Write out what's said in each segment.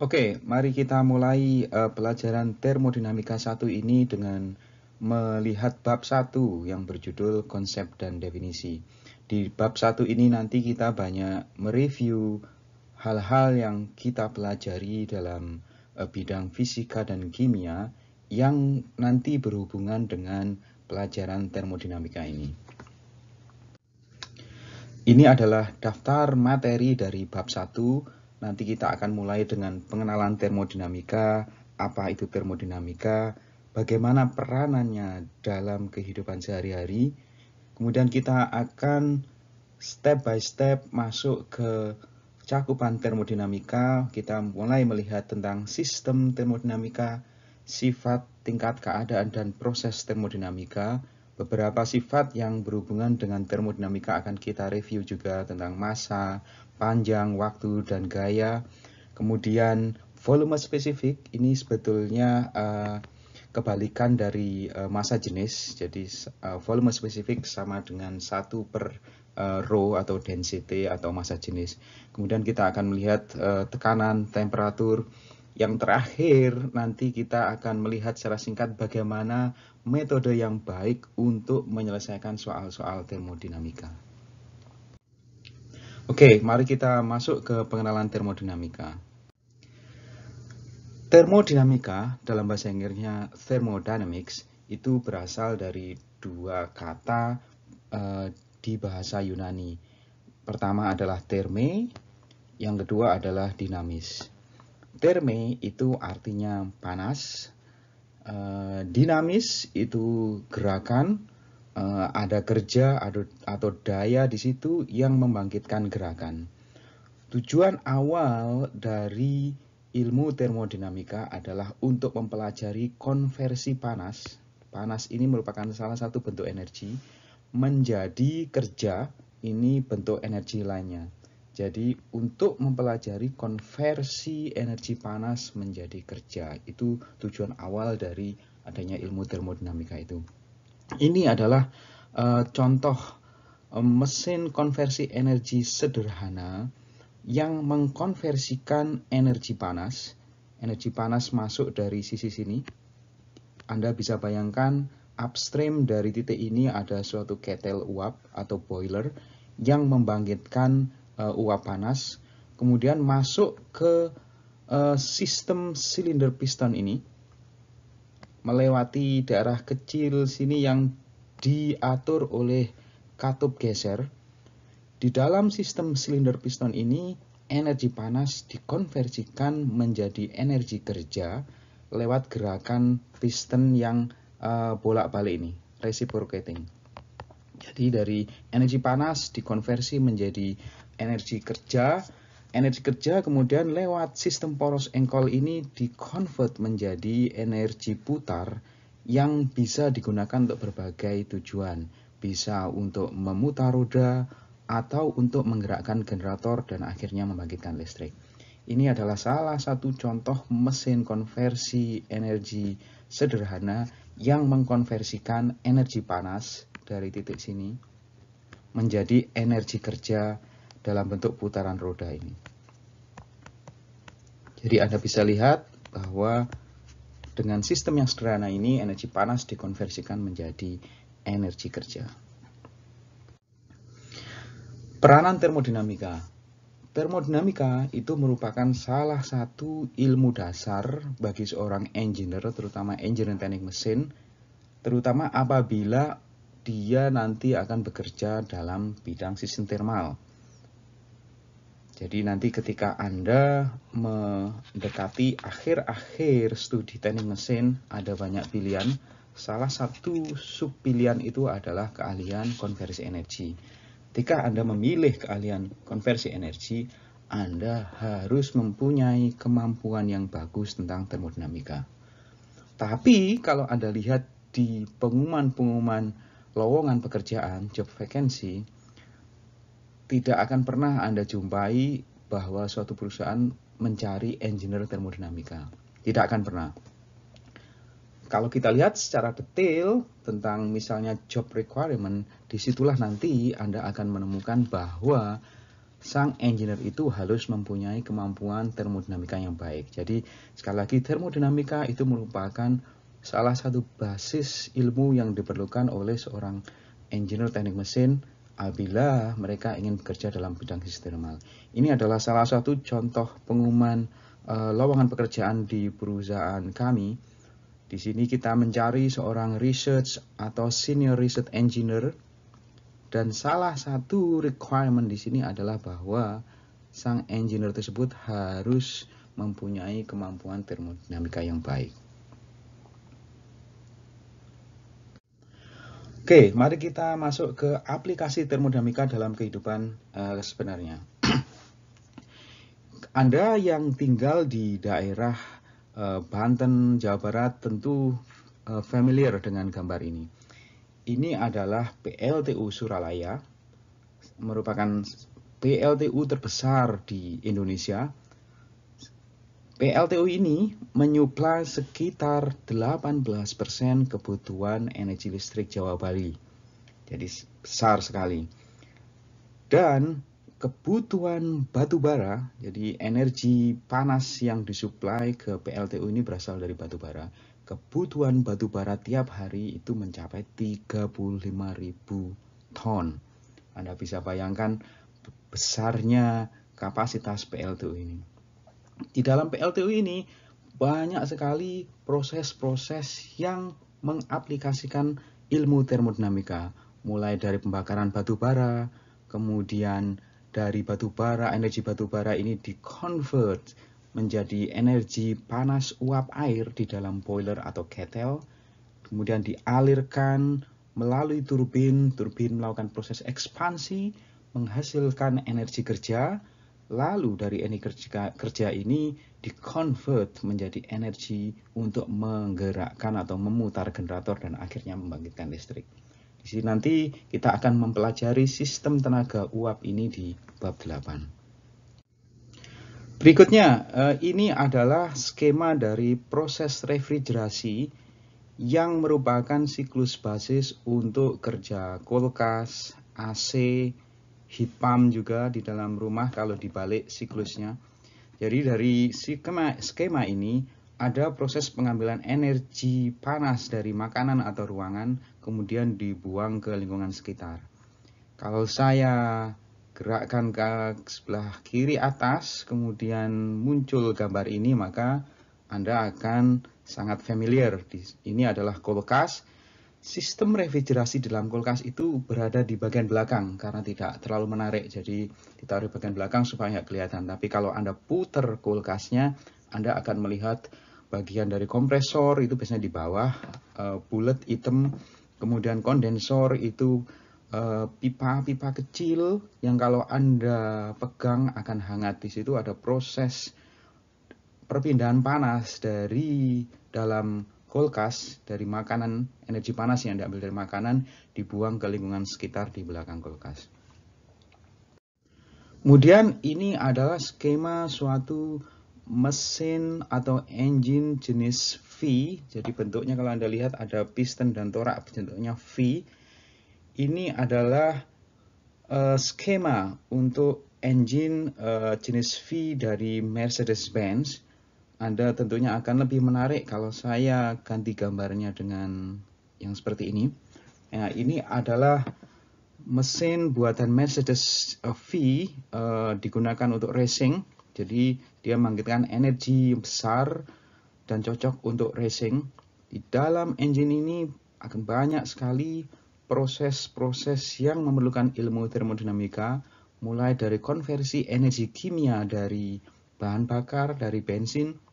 Oke, mari kita mulai uh, pelajaran termodinamika satu ini dengan melihat bab satu yang berjudul konsep dan definisi. Di bab satu ini nanti kita banyak mereview hal-hal yang kita pelajari dalam uh, bidang fisika dan kimia yang nanti berhubungan dengan pelajaran termodinamika ini. Ini adalah daftar materi dari bab satu. Nanti kita akan mulai dengan pengenalan termodinamika, apa itu termodinamika, bagaimana peranannya dalam kehidupan sehari-hari. Kemudian kita akan step by step masuk ke cakupan termodinamika. Kita mulai melihat tentang sistem termodinamika, sifat, tingkat keadaan, dan proses termodinamika Beberapa sifat yang berhubungan dengan termodinamika akan kita review juga tentang massa, panjang, waktu, dan gaya. Kemudian volume spesifik ini sebetulnya uh, kebalikan dari uh, eh, massa jenis. Jadi uh, volume spesifik sama dengan satu per uh, rho atau density atau massa jenis. Kemudian kita akan melihat uh, tekanan, temperatur, yang terakhir, nanti kita akan melihat secara singkat bagaimana metode yang baik untuk menyelesaikan soal-soal termodinamika. Oke, mari kita masuk ke pengenalan termodinamika. Termodinamika dalam bahasa Inggrisnya thermodynamics itu berasal dari dua kata eh, di bahasa Yunani. Pertama adalah terme, yang kedua adalah dinamis. Terme itu artinya panas, eh, dinamis itu gerakan, eh, ada kerja atau daya di situ yang membangkitkan gerakan. Tujuan awal dari ilmu termodinamika adalah untuk mempelajari konversi panas. Panas ini merupakan salah satu bentuk energi menjadi kerja ini bentuk energi lainnya. Jadi untuk mempelajari konversi energi panas menjadi kerja itu tujuan awal dari adanya ilmu termodinamika itu. Ini adalah uh, contoh um, mesin konversi energi sederhana yang mengkonversikan energi panas. Energi panas masuk dari sisi sini. Anda bisa bayangkan upstream dari titik ini ada suatu ketel uap atau boiler yang membangkitkan Eh, uap panas, kemudian masuk ke eh, sistem silinder piston ini, melewati daerah kecil sini yang diatur oleh katup geser. Di dalam sistem silinder piston ini, energi panas dikonversikan menjadi energi kerja lewat gerakan piston yang uh, bolak-balik ini, reciprocating. Jadi dari energi panas dikonversi menjadi energi kerja. Energi kerja kemudian lewat sistem poros engkol ini dikonvert menjadi energi putar yang bisa digunakan untuk berbagai tujuan. Bisa untuk memutar roda atau untuk menggerakkan generator dan akhirnya membangkitkan listrik. Ini adalah salah satu contoh mesin konversi energi sederhana yang mengkonversikan energi panas dari titik sini menjadi energi kerja dalam bentuk putaran roda ini. Jadi Anda bisa lihat bahwa dengan sistem yang sederhana ini, energi panas dikonversikan menjadi energi kerja. Peranan termodinamika Termodinamika itu merupakan salah satu ilmu dasar bagi seorang engineer, terutama engineer teknik mesin, terutama apabila dia nanti akan bekerja dalam bidang sistem termal. Jadi nanti ketika Anda mendekati akhir-akhir studi teknik mesin, ada banyak pilihan. Salah satu sub pilihan itu adalah keahlian konversi energi. Ketika Anda memilih keahlian konversi energi, Anda harus mempunyai kemampuan yang bagus tentang termodinamika. Tapi kalau Anda lihat di pengumuman-pengumuman lowongan pekerjaan, job vacancy, tidak akan pernah Anda jumpai bahwa suatu perusahaan mencari engineer termodinamika. Tidak akan pernah. Kalau kita lihat secara detail tentang misalnya job requirement, disitulah nanti Anda akan menemukan bahwa sang engineer itu harus mempunyai kemampuan termodinamika yang baik. Jadi sekali lagi termodinamika itu merupakan salah satu basis ilmu yang diperlukan oleh seorang engineer teknik mesin apabila mereka ingin bekerja dalam bidang sistem thermal. Ini adalah salah satu contoh pengumuman uh, lowongan pekerjaan di perusahaan kami. Di sini kita mencari seorang research atau senior research engineer dan salah satu requirement di sini adalah bahwa sang engineer tersebut harus mempunyai kemampuan termodinamika yang baik. Oke, mari kita masuk ke aplikasi termodinamika dalam kehidupan uh, sebenarnya. Anda yang tinggal di daerah uh, Banten, Jawa Barat tentu uh, familiar dengan gambar ini. Ini adalah PLTU Suralaya, merupakan PLTU terbesar di Indonesia PLTU ini menyuplai sekitar 18% kebutuhan energi listrik Jawa Bali. Jadi besar sekali. Dan kebutuhan batu bara, jadi energi panas yang disuplai ke PLTU ini berasal dari batu bara. Kebutuhan batu bara tiap hari itu mencapai 35.000 ton. Anda bisa bayangkan besarnya kapasitas PLTU ini di dalam PLTU ini banyak sekali proses-proses yang mengaplikasikan ilmu termodinamika, mulai dari pembakaran batu bara, kemudian dari batu bara, energi batu bara ini convert menjadi energi panas uap air di dalam boiler atau kettle, kemudian dialirkan melalui turbin, turbin melakukan proses ekspansi, menghasilkan energi kerja, Lalu dari energi kerja, kerja ini dikonvert menjadi energi untuk menggerakkan atau memutar generator dan akhirnya membangkitkan listrik. Di sini nanti kita akan mempelajari sistem tenaga uap ini di bab 8. Berikutnya, eh, ini adalah skema dari proses refrigerasi yang merupakan siklus basis untuk kerja kulkas, AC, hipam juga di dalam rumah kalau dibalik siklusnya. Jadi dari skema, skema ini ada proses pengambilan energi panas dari makanan atau ruangan kemudian dibuang ke lingkungan sekitar. Kalau saya gerakkan ke sebelah kiri atas kemudian muncul gambar ini maka Anda akan sangat familiar. Ini adalah kulkas sistem refrigerasi dalam kulkas itu berada di bagian belakang karena tidak terlalu menarik. Jadi ditaruh di bagian belakang supaya tidak kelihatan. Tapi kalau Anda putar kulkasnya, Anda akan melihat bagian dari kompresor itu biasanya di bawah, eh, bulat hitam, kemudian kondensor itu eh, pipa-pipa kecil yang kalau Anda pegang akan hangat. Di situ ada proses perpindahan panas dari dalam kulkas dari makanan, energi panas yang diambil dari makanan dibuang ke lingkungan sekitar di belakang kulkas. Kemudian ini adalah skema suatu mesin atau engine jenis V. Jadi bentuknya kalau Anda lihat ada piston dan torak bentuknya V. Ini adalah uh, skema untuk engine uh, jenis V dari Mercedes-Benz anda tentunya akan lebih menarik kalau saya ganti gambarnya dengan yang seperti ini. Nah, ini adalah mesin buatan Mercedes eh, V uh, digunakan untuk racing. Jadi dia membangkitkan energi besar dan cocok untuk racing. Di dalam engine ini akan banyak sekali proses-proses yang memerlukan ilmu termodinamika mulai dari konversi energi kimia dari bahan bakar, dari bensin,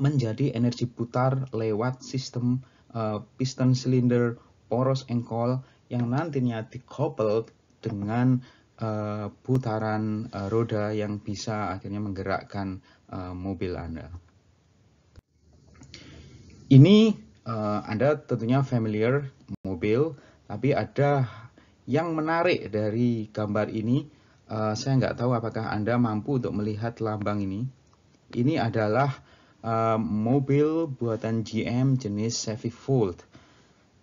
menjadi energi putar lewat sistem uh, piston silinder poros engkol yang nantinya dikopel dengan uh, putaran uh, roda yang bisa akhirnya menggerakkan uh, mobil Anda. Ini uh, Anda tentunya familiar mobil, tapi ada yang menarik dari gambar ini, uh, saya nggak tahu apakah Anda mampu untuk melihat lambang ini. Ini adalah mobil buatan GM jenis Chevy Volt.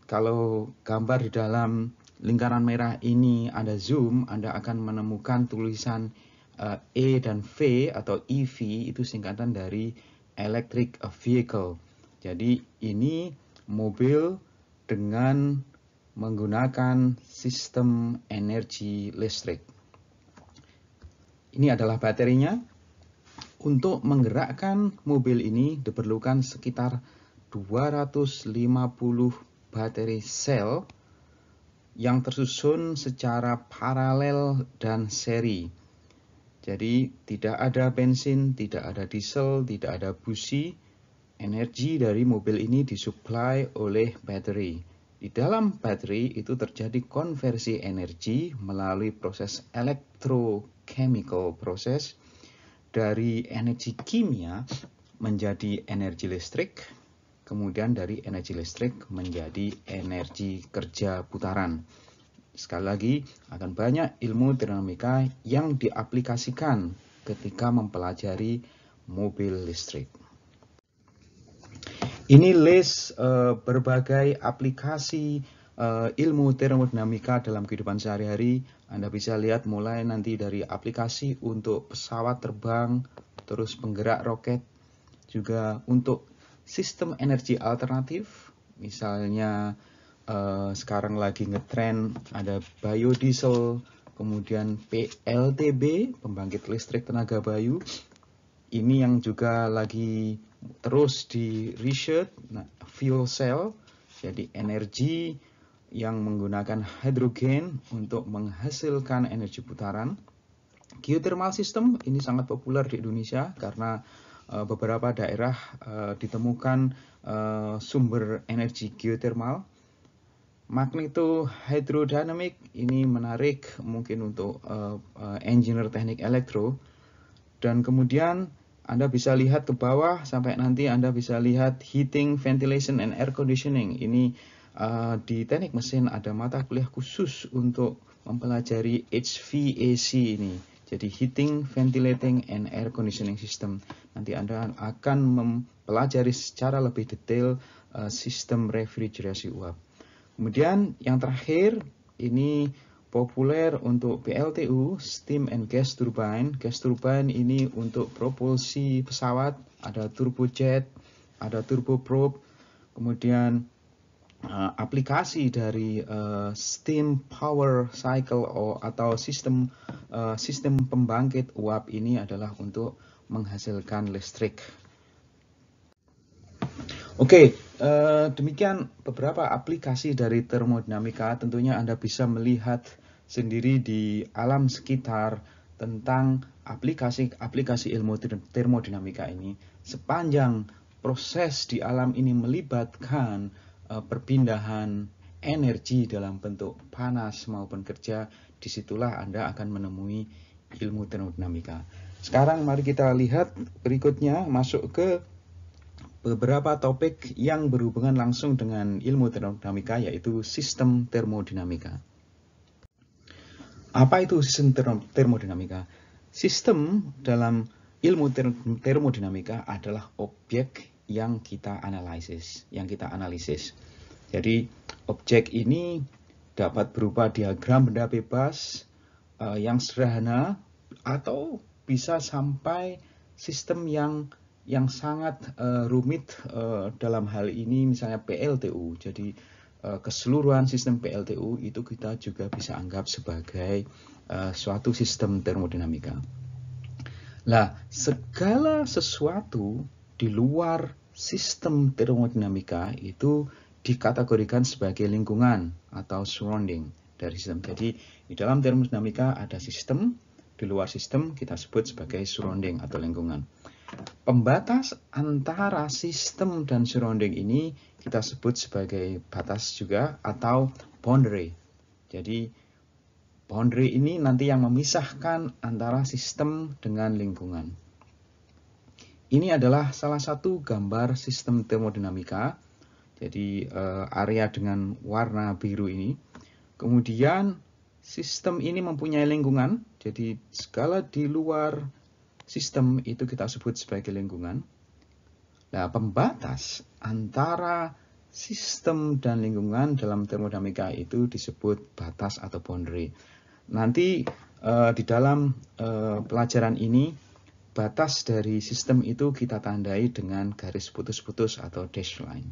Kalau gambar di dalam lingkaran merah ini Anda zoom, Anda akan menemukan tulisan uh, E dan V atau EV itu singkatan dari electric vehicle. Jadi ini mobil dengan menggunakan sistem energi listrik. Ini adalah baterainya. Untuk menggerakkan mobil ini diperlukan sekitar 250 baterai sel yang tersusun secara paralel dan seri. Jadi tidak ada bensin, tidak ada diesel, tidak ada busi. Energi dari mobil ini disuplai oleh baterai. Di dalam baterai itu terjadi konversi energi melalui proses elektrochemical process dari energi kimia menjadi energi listrik, kemudian dari energi listrik menjadi energi kerja putaran. Sekali lagi, akan banyak ilmu dinamika yang diaplikasikan ketika mempelajari mobil listrik. Ini list uh, berbagai aplikasi uh, ilmu termodinamika dalam kehidupan sehari-hari anda bisa lihat mulai nanti dari aplikasi untuk pesawat terbang, terus penggerak roket, juga untuk sistem energi alternatif, misalnya eh, sekarang lagi ngetren ada biodiesel, kemudian PLTB, pembangkit listrik tenaga bayu, ini yang juga lagi terus di research, nah, fuel cell, jadi energi yang menggunakan hidrogen untuk menghasilkan energi putaran. Geothermal system ini sangat populer di Indonesia karena eh, beberapa daerah eh, ditemukan eh, sumber energi geothermal. Magneto hydrodynamic ini menarik mungkin untuk engineer teknik elektro. Dan kemudian anda bisa lihat ke bawah sampai nanti Anda bisa lihat heating, ventilation, and air conditioning. Ini Eh, di teknik mesin ada mata kuliah khusus untuk mempelajari HVAC ini. Jadi heating, ventilating, and air conditioning system. Nanti Anda akan mempelajari secara lebih detail eh, sistem refrigerasi uap. Kemudian yang terakhir ini populer untuk PLTU, steam and gas turbine. Gas turbine ini untuk propulsi pesawat, ada turbojet, ada turboprop, kemudian uh, aplikasi dari uh, steam power cycle atau sistem uh, sistem pembangkit uap ini adalah untuk menghasilkan listrik. Oke, okay, uh, demikian beberapa aplikasi dari termodinamika. Tentunya Anda bisa melihat sendiri di alam sekitar tentang aplikasi-aplikasi ilmu termodinamika ini sepanjang proses di alam ini melibatkan Eh, perpindahan energi dalam bentuk panas maupun kerja, disitulah Anda akan menemui ilmu termodinamika. Sekarang mari kita lihat berikutnya masuk ke beberapa topik yang berhubungan langsung dengan ilmu termodinamika yaitu sistem termodinamika. Apa itu sistem termodinamika? Sistem dalam ilmu termodinamika adalah objek yang kita analisis, yang kita analisis. Jadi objek ini dapat berupa diagram benda bebas uh, yang sederhana atau bisa sampai sistem yang yang sangat uh, rumit uh, dalam hal ini misalnya PLTU. Jadi uh, keseluruhan sistem PLTU itu kita juga bisa anggap sebagai uh, suatu sistem termodinamika. Nah, segala sesuatu di luar sistem termodinamika itu dikategorikan sebagai lingkungan atau surrounding dari sistem. Jadi di dalam termodinamika ada sistem, di luar sistem kita sebut sebagai surrounding atau lingkungan. Pembatas antara sistem dan surrounding ini kita sebut sebagai batas juga atau boundary. Jadi boundary ini nanti yang memisahkan antara sistem dengan lingkungan. Ini adalah salah satu gambar sistem termodinamika. Jadi eh, area dengan warna biru ini. Kemudian sistem ini mempunyai lingkungan. Jadi segala di luar sistem itu kita sebut sebagai lingkungan. Nah, pembatas antara sistem dan lingkungan dalam termodinamika itu disebut batas atau boundary. Nanti eh, di dalam eh, pelajaran ini batas dari sistem itu kita tandai dengan garis putus-putus atau dashed line.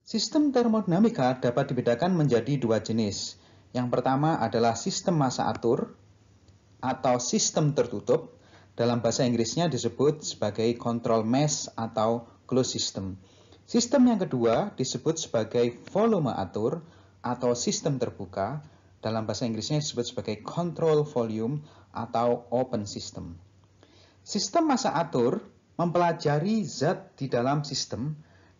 Sistem termodinamika dapat dibedakan menjadi dua jenis. Yang pertama adalah sistem massa atur atau sistem tertutup, dalam bahasa Inggrisnya disebut sebagai control mass atau closed system. Sistem yang kedua disebut sebagai volume atur atau sistem terbuka, dalam bahasa Inggrisnya disebut sebagai control volume atau open system. Sistem masa atur mempelajari zat di dalam sistem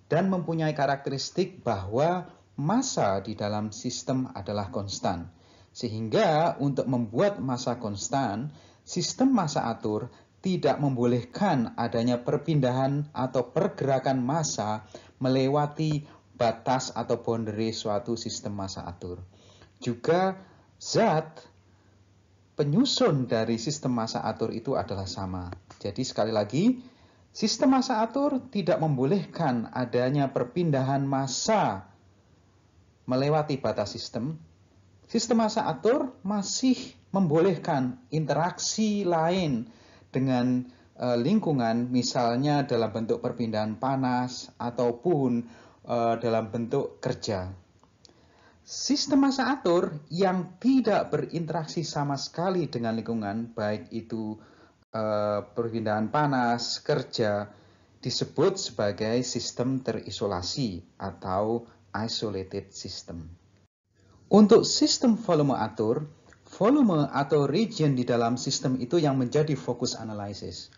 dan mempunyai karakteristik bahwa massa di dalam sistem adalah konstan. Sehingga untuk membuat massa konstan, sistem massa atur tidak membolehkan adanya perpindahan atau pergerakan massa melewati batas atau boundary suatu sistem massa atur. Juga zat penyusun dari sistem masa atur itu adalah sama. Jadi sekali lagi, sistem masa atur tidak membolehkan adanya perpindahan massa melewati batas sistem. Sistem masa atur masih membolehkan interaksi lain dengan eh, lingkungan, misalnya dalam bentuk perpindahan panas ataupun eh, dalam bentuk kerja. Sistem masa atur yang tidak berinteraksi sama sekali dengan lingkungan, baik itu eh, perpindahan panas, kerja, disebut sebagai sistem terisolasi atau isolated system. Untuk sistem volume atur, volume atau region di dalam sistem itu yang menjadi fokus analisis.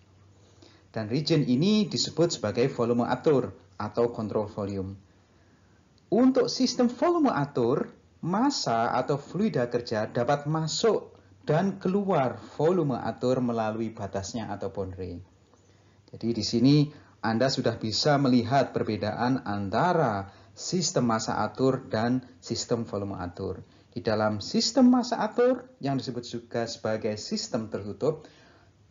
Dan region ini disebut sebagai volume atur atau control volume. Untuk sistem volume atur, massa atau fluida kerja dapat masuk dan keluar volume atur melalui batasnya atau boundary. Jadi di sini Anda sudah bisa melihat perbedaan antara sistem massa atur dan sistem volume atur. Di dalam sistem massa atur yang disebut juga sebagai sistem tertutup,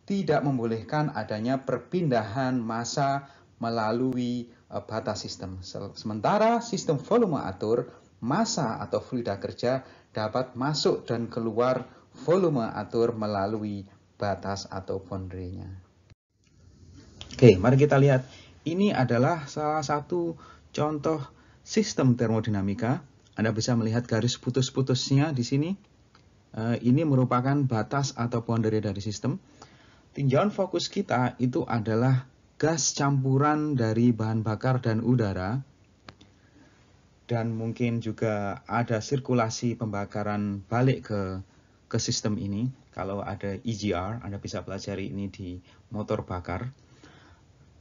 tidak membolehkan adanya perpindahan massa melalui Eh, batas sistem. Sementara sistem volume atur, massa atau fluida kerja dapat masuk dan keluar volume atur melalui batas atau boundary-nya. Oke, mari kita lihat. Ini adalah salah satu contoh sistem termodinamika. Anda bisa melihat garis putus-putusnya di sini. Eh, ini merupakan batas atau boundary dari sistem. Tinjauan fokus kita itu adalah gas campuran dari bahan bakar dan udara dan mungkin juga ada sirkulasi pembakaran balik ke ke sistem ini. Kalau ada EGR, Anda bisa pelajari ini di motor bakar.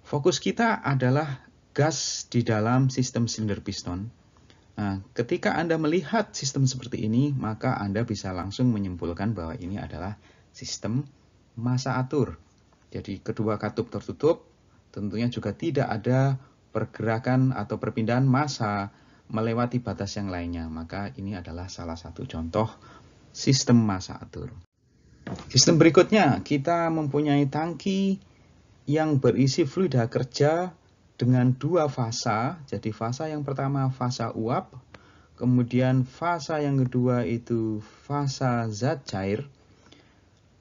Fokus kita adalah gas di dalam sistem silinder piston. Nah, ketika Anda melihat sistem seperti ini, maka Anda bisa langsung menyimpulkan bahwa ini adalah sistem masa atur. Jadi kedua katup tertutup, tentunya juga tidak ada pergerakan atau perpindahan massa melewati batas yang lainnya. Maka ini adalah salah satu contoh sistem massa atur. Sistem berikutnya, kita mempunyai tangki yang berisi fluida kerja dengan dua fasa. Jadi fasa yang pertama fasa uap, kemudian fasa yang kedua itu fasa zat cair.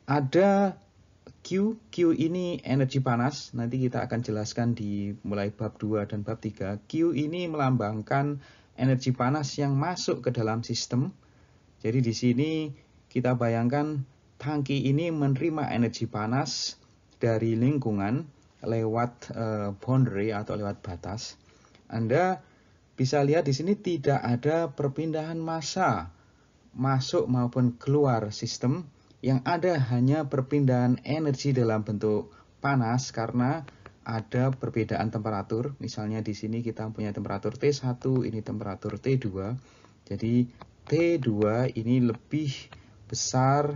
Ada Q, Q ini energi panas, nanti kita akan jelaskan di mulai bab 2 dan bab 3. Q ini melambangkan energi panas yang masuk ke dalam sistem. Jadi di sini kita bayangkan tangki ini menerima energi panas dari lingkungan lewat eh, boundary atau lewat batas. Anda bisa lihat di sini tidak ada perpindahan massa masuk maupun keluar sistem yang ada hanya perpindahan energi dalam bentuk panas karena ada perbedaan temperatur. Misalnya di sini kita punya temperatur T1, ini temperatur T2. Jadi T2 ini lebih besar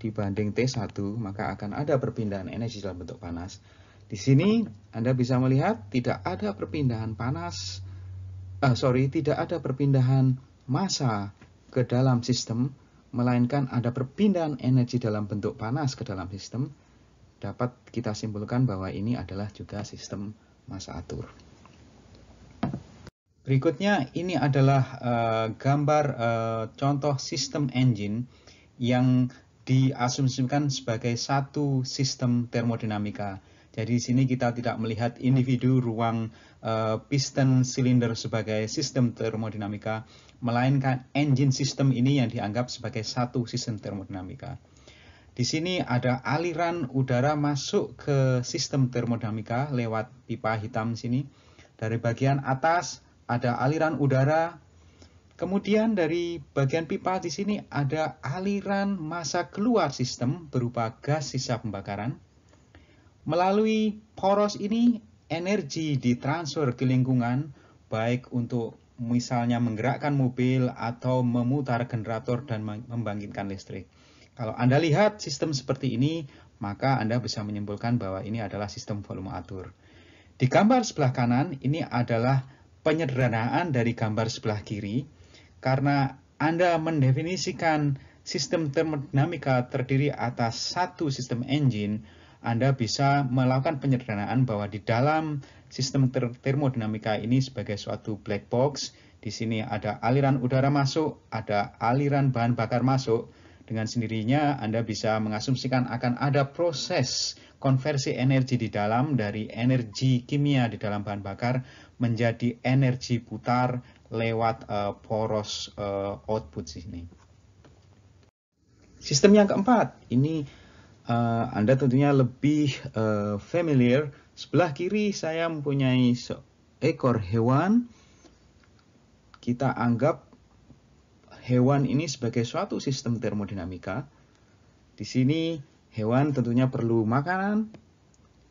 dibanding T1, maka akan ada perpindahan energi dalam bentuk panas. Di sini Anda bisa melihat tidak ada perpindahan panas, uh, sorry, tidak ada perpindahan massa ke dalam sistem, melainkan ada perpindahan energi dalam bentuk panas ke dalam sistem, dapat kita simpulkan bahwa ini adalah juga sistem massa atur. Berikutnya ini adalah uh, gambar uh, contoh sistem engine yang diasumsikan sebagai satu sistem termodinamika. Jadi di sini kita tidak melihat individu, ruang, uh, piston, silinder sebagai sistem termodinamika, melainkan engine system ini yang dianggap sebagai satu sistem termodinamika. Di sini ada aliran udara masuk ke sistem termodinamika lewat pipa hitam sini. Dari bagian atas ada aliran udara. Kemudian dari bagian pipa di sini ada aliran massa keluar sistem berupa gas sisa pembakaran. Melalui poros ini energi ditransfer ke lingkungan baik untuk misalnya menggerakkan mobil atau memutar generator dan membangkitkan listrik. Kalau Anda lihat sistem seperti ini, maka Anda bisa menyimpulkan bahwa ini adalah sistem volume atur. Di gambar sebelah kanan, ini adalah penyederhanaan dari gambar sebelah kiri, karena Anda mendefinisikan sistem termodinamika terdiri atas satu sistem engine, Anda bisa melakukan penyederhanaan bahwa di dalam sistem termodinamika ini sebagai suatu black box. Di sini ada aliran udara masuk, ada aliran bahan bakar masuk. Dengan sendirinya Anda bisa mengasumsikan akan ada proses konversi energi di dalam dari energi kimia di dalam bahan bakar menjadi energi putar lewat uh, poros uh, output sini. Sistem yang keempat, ini uh, Anda tentunya lebih uh, familiar Sebelah kiri saya mempunyai ekor hewan. Kita anggap hewan ini sebagai suatu sistem termodinamika. Di sini hewan tentunya perlu makanan.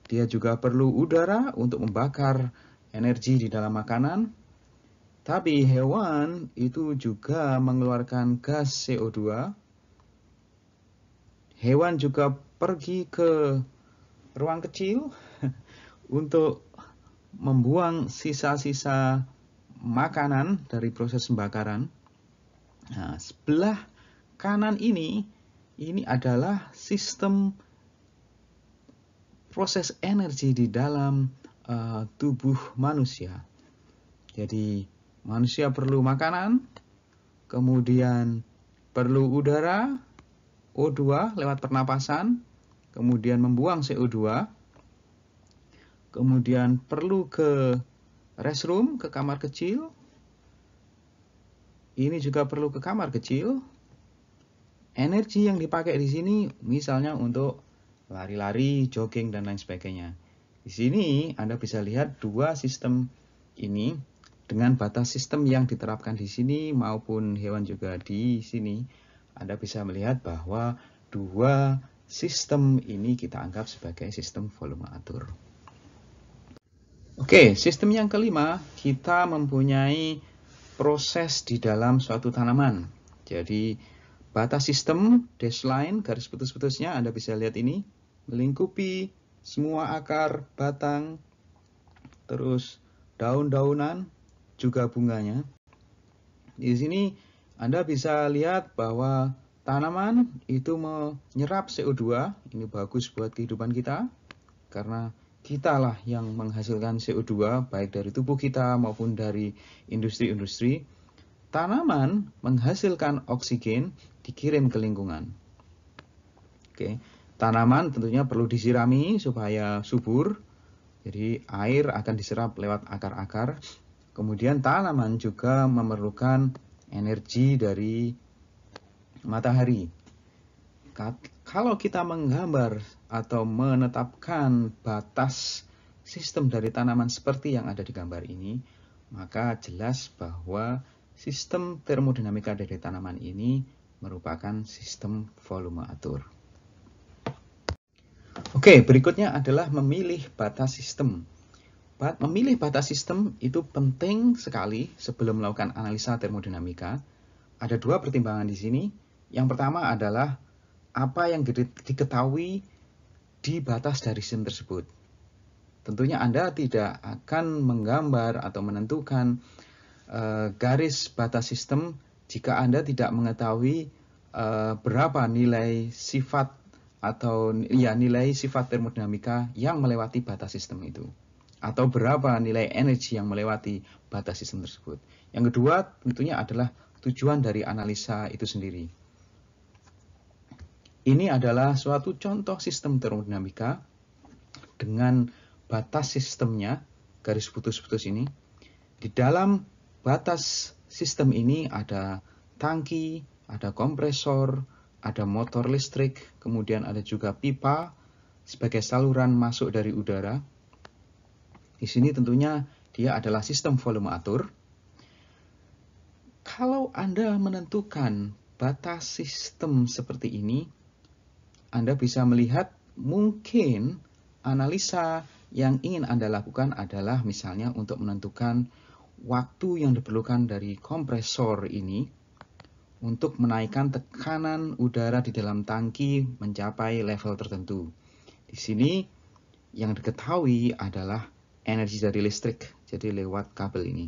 Dia juga perlu udara untuk membakar energi di dalam makanan. Tapi hewan itu juga mengeluarkan gas CO2. Hewan juga pergi ke ruang kecil untuk membuang sisa-sisa makanan dari proses pembakaran. Nah, sebelah kanan ini ini adalah sistem proses energi di dalam uh, tubuh manusia. Jadi manusia perlu makanan, kemudian perlu udara O2 lewat pernapasan, kemudian membuang CO2, kemudian perlu ke restroom, ke kamar kecil. Ini juga perlu ke kamar kecil. Energi yang dipakai di sini misalnya untuk lari-lari, jogging, dan lain sebagainya. Di sini Anda bisa lihat dua sistem ini dengan batas sistem yang diterapkan di sini maupun hewan juga di sini. Anda bisa melihat bahwa dua sistem ini kita anggap sebagai sistem volume atur. Oke, sistem yang kelima, kita mempunyai proses di dalam suatu tanaman. Jadi, batas sistem, dasline, garis putus-putusnya, Anda bisa lihat ini, melingkupi semua akar, batang, terus daun-daunan, juga bunganya. Di sini Anda bisa lihat bahwa tanaman itu menyerap CO2, ini bagus buat kehidupan kita, karena kitalah yang menghasilkan CO2 baik dari tubuh kita maupun dari industri-industri. Tanaman menghasilkan oksigen dikirim ke lingkungan. Oke, tanaman tentunya perlu disirami supaya subur. Jadi air akan diserap lewat akar-akar. Kemudian tanaman juga memerlukan energi dari matahari kalau kita menggambar atau menetapkan batas sistem dari tanaman seperti yang ada di gambar ini, maka jelas bahwa sistem termodinamika dari tanaman ini merupakan sistem volume atur. Oke, berikutnya adalah memilih batas sistem. Memilih batas sistem itu penting sekali sebelum melakukan analisa termodinamika. Ada dua pertimbangan di sini. Yang pertama adalah apa yang diketahui di batas dari SIM tersebut. Tentunya Anda tidak akan menggambar atau menentukan uh, garis batas sistem jika Anda tidak mengetahui uh, berapa nilai sifat atau ya nilai sifat termodinamika yang melewati batas sistem itu atau berapa nilai energi yang melewati batas sistem tersebut. Yang kedua tentunya adalah tujuan dari analisa itu sendiri. Ini adalah suatu contoh sistem termodinamika dengan batas sistemnya, garis putus-putus ini. Di dalam batas sistem ini ada tangki, ada kompresor, ada motor listrik, kemudian ada juga pipa sebagai saluran masuk dari udara. Di sini tentunya dia adalah sistem volume atur. Kalau Anda menentukan batas sistem seperti ini, anda bisa melihat mungkin analisa yang ingin Anda lakukan adalah misalnya untuk menentukan waktu yang diperlukan dari kompresor ini untuk menaikkan tekanan udara di dalam tangki mencapai level tertentu. Di sini yang diketahui adalah energi dari listrik, jadi lewat kabel ini.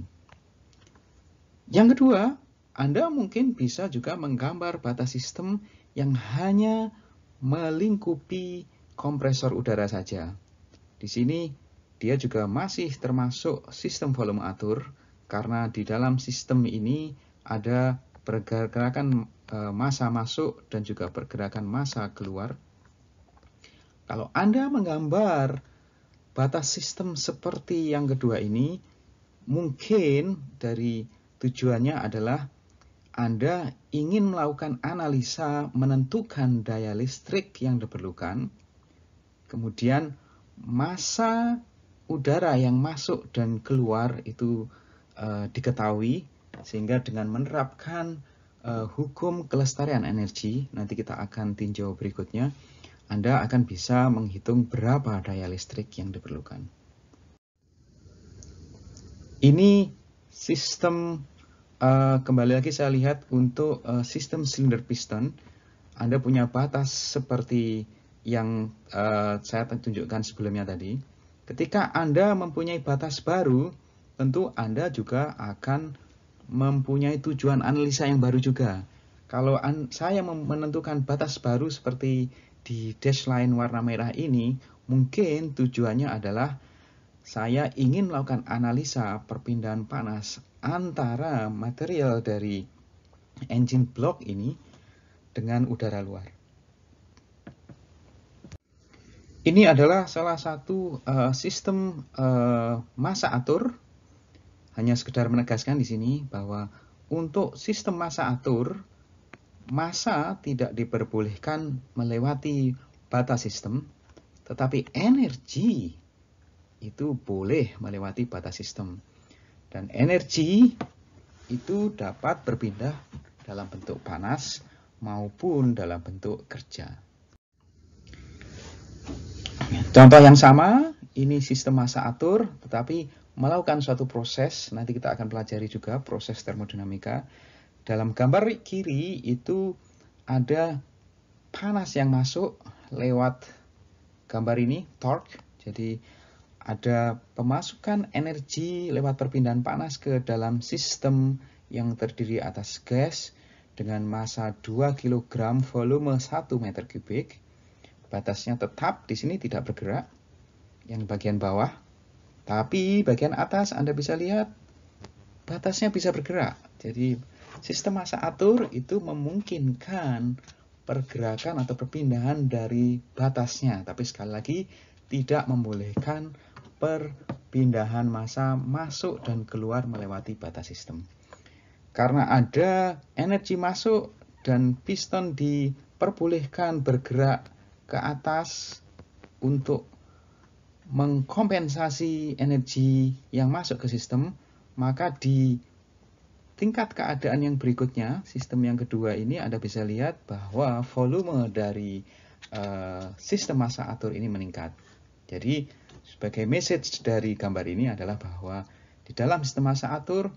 Yang kedua, Anda mungkin bisa juga menggambar batas sistem yang hanya melingkupi kompresor udara saja. Di sini dia juga masih termasuk sistem volume atur karena di dalam sistem ini ada pergerakan e, masa masuk dan juga pergerakan masa keluar. Kalau Anda menggambar batas sistem seperti yang kedua ini, mungkin dari tujuannya adalah anda ingin melakukan analisa menentukan daya listrik yang diperlukan, kemudian masa udara yang masuk dan keluar itu e, diketahui, sehingga dengan menerapkan e, hukum kelestarian energi, nanti kita akan tinjau berikutnya, Anda akan bisa menghitung berapa daya listrik yang diperlukan. Ini sistem uh, kembali lagi saya lihat untuk uh, sistem silinder piston, Anda punya batas seperti yang uh, saya tunjukkan sebelumnya tadi. Ketika Anda mempunyai batas baru, tentu Anda juga akan mempunyai tujuan analisa yang baru juga. Kalau an saya menentukan batas baru seperti di dash line warna merah ini, mungkin tujuannya adalah saya ingin melakukan analisa perpindahan panas antara material dari engine block ini dengan udara luar. Ini adalah salah satu uh, sistem uh, masa atur. Hanya sekedar menegaskan di sini bahwa untuk sistem masa atur, masa tidak diperbolehkan melewati batas sistem, tetapi energi itu boleh melewati batas sistem. Dan energi itu dapat berpindah dalam bentuk panas maupun dalam bentuk kerja. Contoh yang sama, ini sistem massa atur, tetapi melakukan suatu proses, nanti kita akan pelajari juga proses termodinamika. Dalam gambar kiri itu ada panas yang masuk lewat gambar ini, torque, jadi ada pemasukan energi lewat perpindahan panas ke dalam sistem yang terdiri atas gas dengan massa 2 kg volume 1 meter kubik. Batasnya tetap di sini tidak bergerak, yang bagian bawah. Tapi bagian atas Anda bisa lihat batasnya bisa bergerak. Jadi sistem massa atur itu memungkinkan pergerakan atau perpindahan dari batasnya. Tapi sekali lagi tidak membolehkan perpindahan massa masuk dan keluar melewati batas sistem. Karena ada energi masuk dan piston diperbolehkan bergerak ke atas untuk mengkompensasi energi yang masuk ke sistem, maka di tingkat keadaan yang berikutnya, sistem yang kedua ini Anda bisa lihat bahwa volume dari uh, sistem massa atur ini meningkat. Jadi sebagai message dari gambar ini adalah bahwa di dalam sistem masa atur,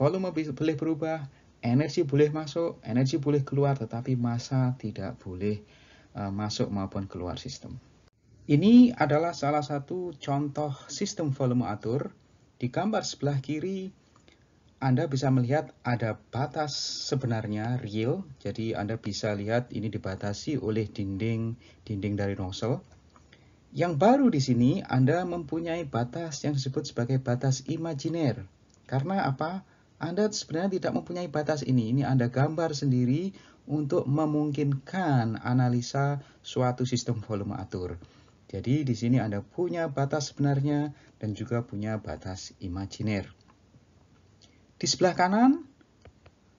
volume boleh berubah, energi boleh masuk, energi boleh keluar, tetapi massa tidak boleh eh, masuk maupun keluar sistem. Ini adalah salah satu contoh sistem volume atur. Di gambar sebelah kiri, Anda bisa melihat ada batas sebenarnya real. Jadi Anda bisa lihat ini dibatasi oleh dinding-dinding dari nozzle. Yang baru di sini Anda mempunyai batas yang disebut sebagai batas imajiner. Karena apa? Anda sebenarnya tidak mempunyai batas ini. Ini Anda gambar sendiri untuk memungkinkan analisa suatu sistem volume atur. Jadi di sini Anda punya batas sebenarnya dan juga punya batas imajiner. Di sebelah kanan,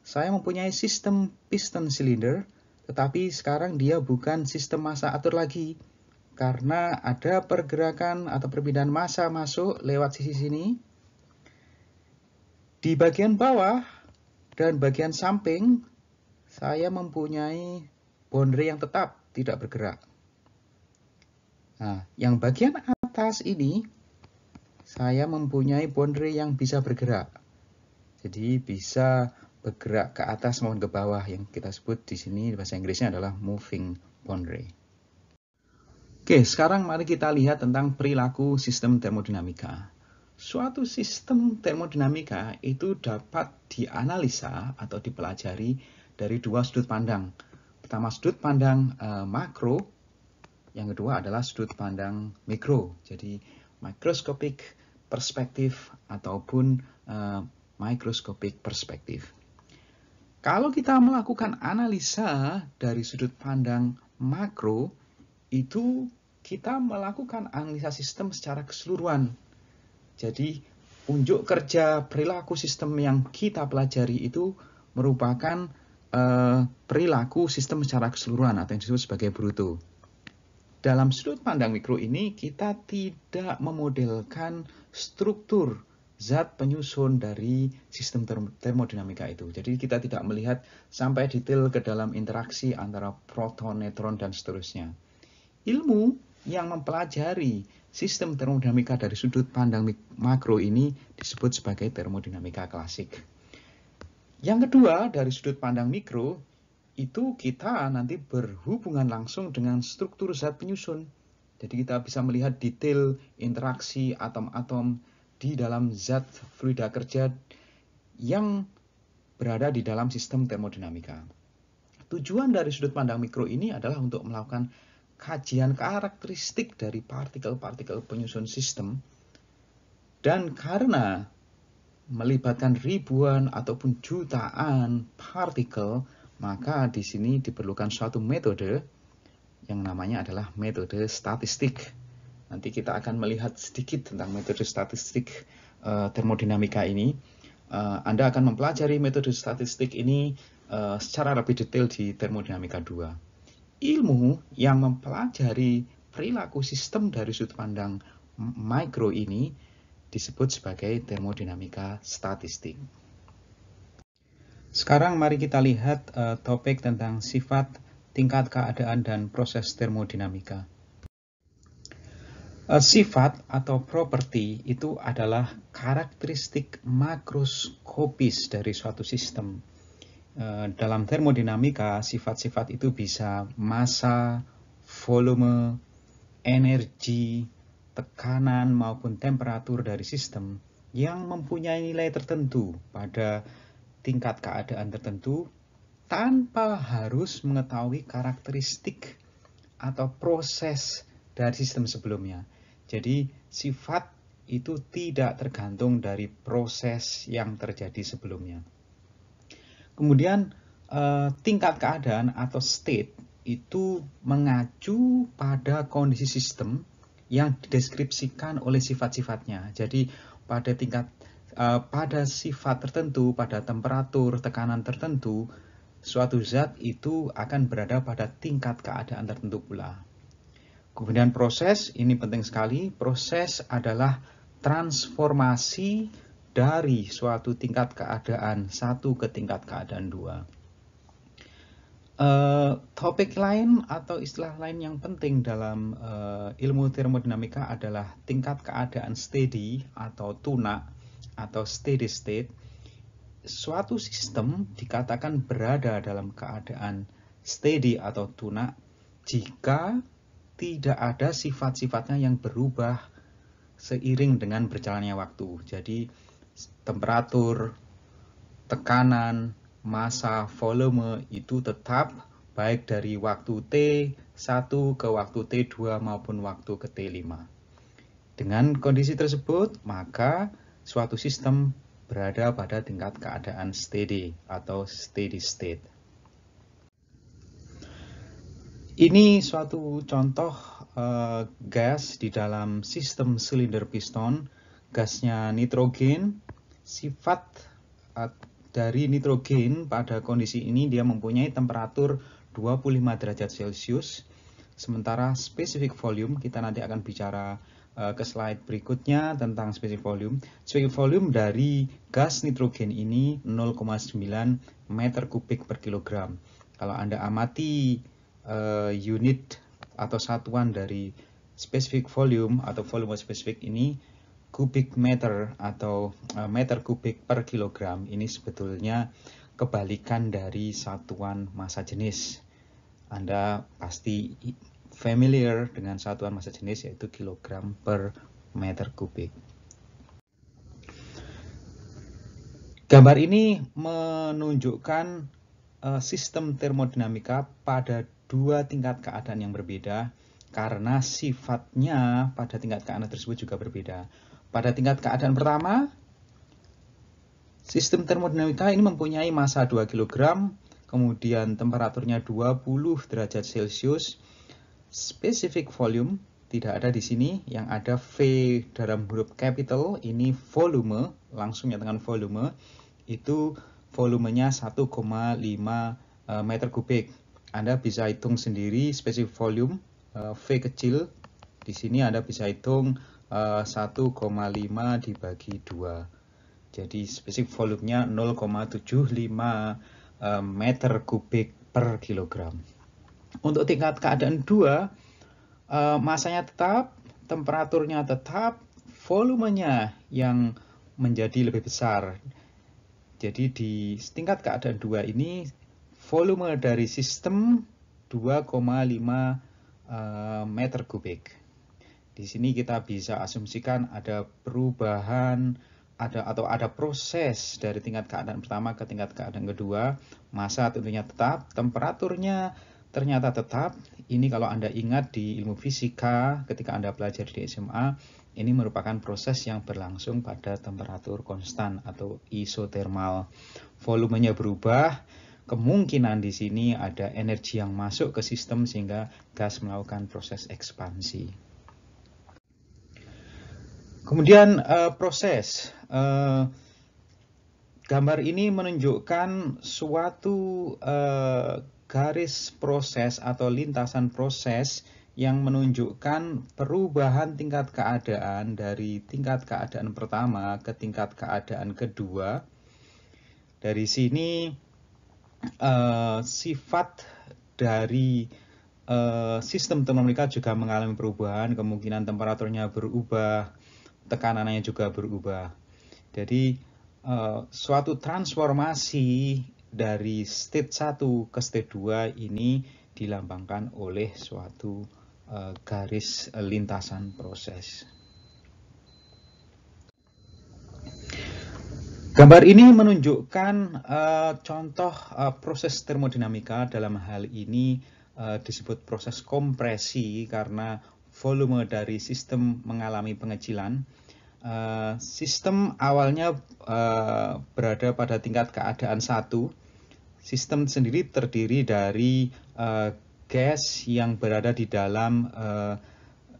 saya mempunyai sistem piston silinder, tetapi sekarang dia bukan sistem massa atur lagi, karena ada pergerakan atau perpindahan massa masuk lewat sisi sini. Di bagian bawah dan bagian samping, saya mempunyai boundary yang tetap, tidak bergerak. Nah, yang bagian atas ini, saya mempunyai boundary yang bisa bergerak. Jadi bisa bergerak ke atas maupun ke bawah yang kita sebut di sini bahasa Inggrisnya adalah moving boundary. Oke, sekarang mari kita lihat tentang perilaku sistem termodinamika. Suatu sistem termodinamika itu dapat dianalisa atau dipelajari dari dua sudut pandang. Pertama sudut pandang e, makro, yang kedua adalah sudut pandang mikro. Jadi mikroskopik perspektif ataupun eh, mikroskopik microscopic perspektif. Kalau kita melakukan analisa dari sudut pandang makro, itu kita melakukan analisa sistem secara keseluruhan. Jadi, unjuk kerja perilaku sistem yang kita pelajari itu merupakan eh, perilaku sistem secara keseluruhan atau yang disebut sebagai bruto. Dalam sudut pandang mikro ini, kita tidak memodelkan struktur zat penyusun dari sistem termodinamika itu. Jadi kita tidak melihat sampai detail ke dalam interaksi antara proton, neutron, dan seterusnya ilmu yang mempelajari sistem termodinamika dari sudut pandang makro ini disebut sebagai termodinamika klasik. Yang kedua, dari sudut pandang mikro, itu kita nanti berhubungan langsung dengan struktur zat penyusun. Jadi kita bisa melihat detail interaksi atom-atom di dalam zat fluida kerja yang berada di dalam sistem termodinamika. Tujuan dari sudut pandang mikro ini adalah untuk melakukan kajian karakteristik dari partikel-partikel penyusun sistem dan karena melibatkan ribuan ataupun jutaan partikel, maka di sini diperlukan suatu metode yang namanya adalah metode statistik. Nanti kita akan melihat sedikit tentang metode statistik uh, termodinamika ini. Uh, Anda akan mempelajari metode statistik ini uh, secara lebih detail di termodinamika 2 ilmu yang mempelajari perilaku sistem dari sudut pandang mikro ini disebut sebagai termodinamika statistik. Sekarang mari kita lihat uh, topik tentang sifat, tingkat keadaan, dan proses termodinamika. Uh, sifat atau properti itu adalah karakteristik makroskopis dari suatu sistem Eh, dalam termodinamika sifat-sifat itu bisa massa, volume, energi, tekanan maupun temperatur dari sistem yang mempunyai nilai tertentu pada tingkat keadaan tertentu tanpa harus mengetahui karakteristik atau proses dari sistem sebelumnya. Jadi sifat itu tidak tergantung dari proses yang terjadi sebelumnya. Kemudian eh, tingkat keadaan atau state itu mengacu pada kondisi sistem yang dideskripsikan oleh sifat-sifatnya. Jadi pada tingkat eh, pada sifat tertentu, pada temperatur, tekanan tertentu, suatu zat itu akan berada pada tingkat keadaan tertentu pula. Kemudian proses, ini penting sekali, proses adalah transformasi dari suatu tingkat keadaan satu ke tingkat keadaan dua. Uh, topik lain atau istilah lain yang penting dalam uh, ilmu termodinamika adalah tingkat keadaan steady atau tuna atau steady state. Suatu sistem dikatakan berada dalam keadaan steady atau tuna jika tidak ada sifat-sifatnya yang berubah seiring dengan berjalannya waktu. Jadi temperatur, tekanan, massa, volume itu tetap baik dari waktu T1 ke waktu T2 maupun waktu ke T5. Dengan kondisi tersebut, maka suatu sistem berada pada tingkat keadaan steady atau steady state. Ini suatu contoh uh, gas di dalam sistem silinder piston gasnya nitrogen sifat eh, dari nitrogen pada kondisi ini dia mempunyai temperatur 25 derajat celcius sementara spesifik volume kita nanti akan bicara eh, ke slide berikutnya tentang spesifik volume Spesifik volume dari gas nitrogen ini 0,9 meter kubik per kilogram kalau anda amati eh, unit atau satuan dari spesifik volume atau volume spesifik ini kubik meter atau eh, meter kubik per kilogram ini sebetulnya kebalikan dari satuan massa jenis. Anda pasti familiar dengan satuan massa jenis yaitu kilogram per meter kubik. Gambar ini menunjukkan eh, sistem termodinamika pada dua tingkat keadaan yang berbeda karena sifatnya pada tingkat keadaan tersebut juga berbeda. Pada tingkat keadaan pertama, sistem termodinamika ini mempunyai massa 2 kg, kemudian temperaturnya 20 derajat Celcius, specific volume tidak ada di sini, yang ada V dalam huruf capital ini volume, langsung ya dengan volume, itu volumenya 1,5 eh, meter kubik. Anda bisa hitung sendiri spesifik volume eh, V kecil. Di sini Anda bisa hitung 1,5 eh, dibagi 2 jadi spesifik volumenya 0,75 eh, meter kubik per kilogram untuk tingkat keadaan 2 eh, masanya tetap temperaturnya tetap volumenya yang menjadi lebih besar jadi di tingkat keadaan 2 ini volume dari sistem 2,5 meter kubik di sini kita bisa asumsikan ada perubahan ada atau ada proses dari tingkat keadaan pertama ke tingkat keadaan kedua, masa tentunya tetap, temperaturnya ternyata tetap. Ini kalau Anda ingat di ilmu fisika ketika Anda belajar di SMA, ini merupakan proses yang berlangsung pada temperatur konstan atau isotermal. Volumenya berubah, kemungkinan di sini ada energi yang masuk ke sistem sehingga gas melakukan proses ekspansi. Kemudian uh, proses uh, gambar ini menunjukkan suatu uh, garis proses atau lintasan proses yang menunjukkan perubahan tingkat keadaan dari tingkat keadaan pertama ke tingkat keadaan kedua. Dari sini uh, sifat dari uh, sistem termomika juga mengalami perubahan, kemungkinan temperaturnya berubah, tekanannya juga berubah. Jadi eh, suatu transformasi dari state 1 ke state 2 ini dilambangkan oleh suatu eh, garis lintasan proses. Gambar ini menunjukkan uh, contoh uh, proses termodinamika dalam hal ini uh, disebut proses kompresi karena volume dari sistem mengalami pengecilan Uh, sistem awalnya uh, berada pada tingkat keadaan satu. Sistem sendiri terdiri dari uh, gas yang berada di dalam uh,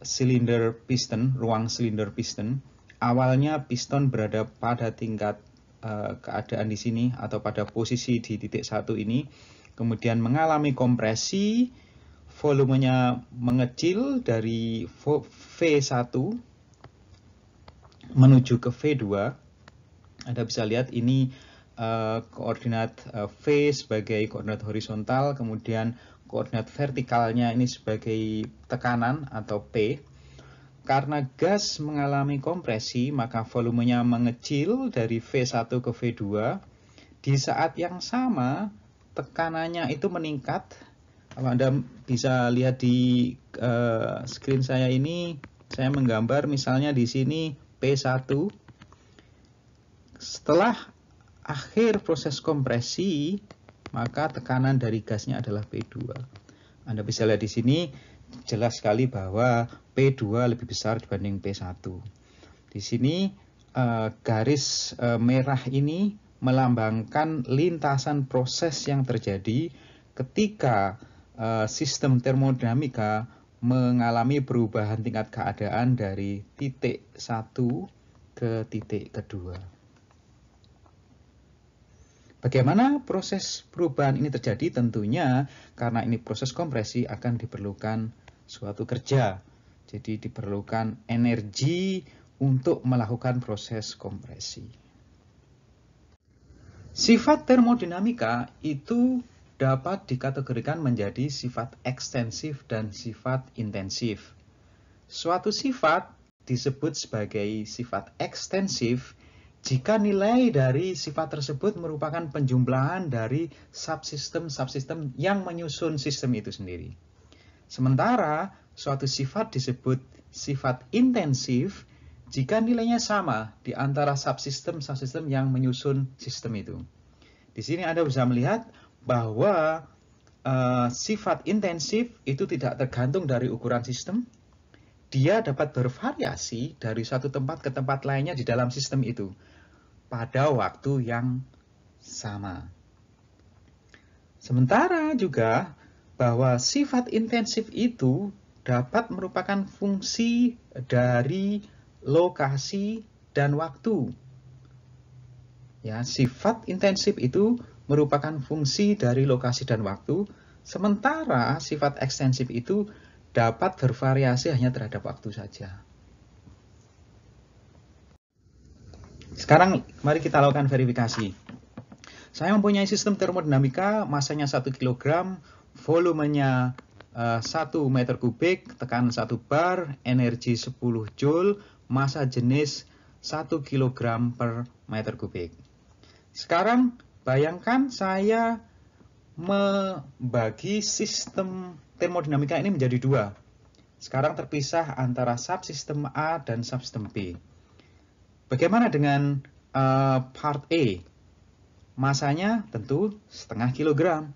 silinder piston, ruang silinder piston. Awalnya piston berada pada tingkat uh, keadaan di sini atau pada posisi di titik satu ini, kemudian mengalami kompresi, volumenya mengecil dari V1 menuju ke V2 Anda bisa lihat ini uh, koordinat eh, V sebagai koordinat horizontal kemudian koordinat vertikalnya ini sebagai tekanan atau P karena gas mengalami kompresi, maka volumenya mengecil dari V1 ke V2. Di saat yang sama, tekanannya itu meningkat. Kalau Anda bisa lihat di uh, screen saya ini, saya menggambar misalnya di sini P1 setelah akhir proses kompresi maka tekanan dari gasnya adalah P2 Anda bisa lihat di sini jelas sekali bahwa P2 lebih besar dibanding P1 di sini eh, garis eh, merah ini melambangkan lintasan proses yang terjadi ketika eh, sistem termodinamika mengalami perubahan tingkat keadaan dari titik satu ke titik kedua. Bagaimana proses perubahan ini terjadi? Tentunya karena ini proses kompresi akan diperlukan suatu kerja. Jadi diperlukan energi untuk melakukan proses kompresi. Sifat termodinamika itu dapat dikategorikan menjadi sifat ekstensif dan sifat intensif. Suatu sifat disebut sebagai sifat ekstensif jika nilai dari sifat tersebut merupakan penjumlahan dari subsistem-subsistem yang menyusun sistem itu sendiri. Sementara suatu sifat disebut sifat intensif jika nilainya sama di antara subsistem-subsistem yang menyusun sistem itu. Di sini Anda bisa melihat bahwa uh, sifat intensif itu tidak tergantung dari ukuran sistem. Dia dapat bervariasi dari satu tempat ke tempat lainnya di dalam sistem itu pada waktu yang sama. Sementara juga bahwa sifat intensif itu dapat merupakan fungsi dari lokasi dan waktu. Ya, sifat intensif itu merupakan fungsi dari lokasi dan waktu, sementara sifat ekstensif itu dapat bervariasi hanya terhadap waktu saja. Sekarang mari kita lakukan verifikasi. Saya mempunyai sistem termodinamika, masanya 1 kg, volumenya 1 eh, meter kubik, tekanan 1 bar, energi 10 joule, masa jenis 1 kg per meter kubik. Sekarang Bayangkan saya membagi sistem termodinamika ini menjadi dua. Sekarang terpisah antara subsistem A dan subsistem B. Bagaimana dengan uh, part A? Masanya tentu setengah kilogram,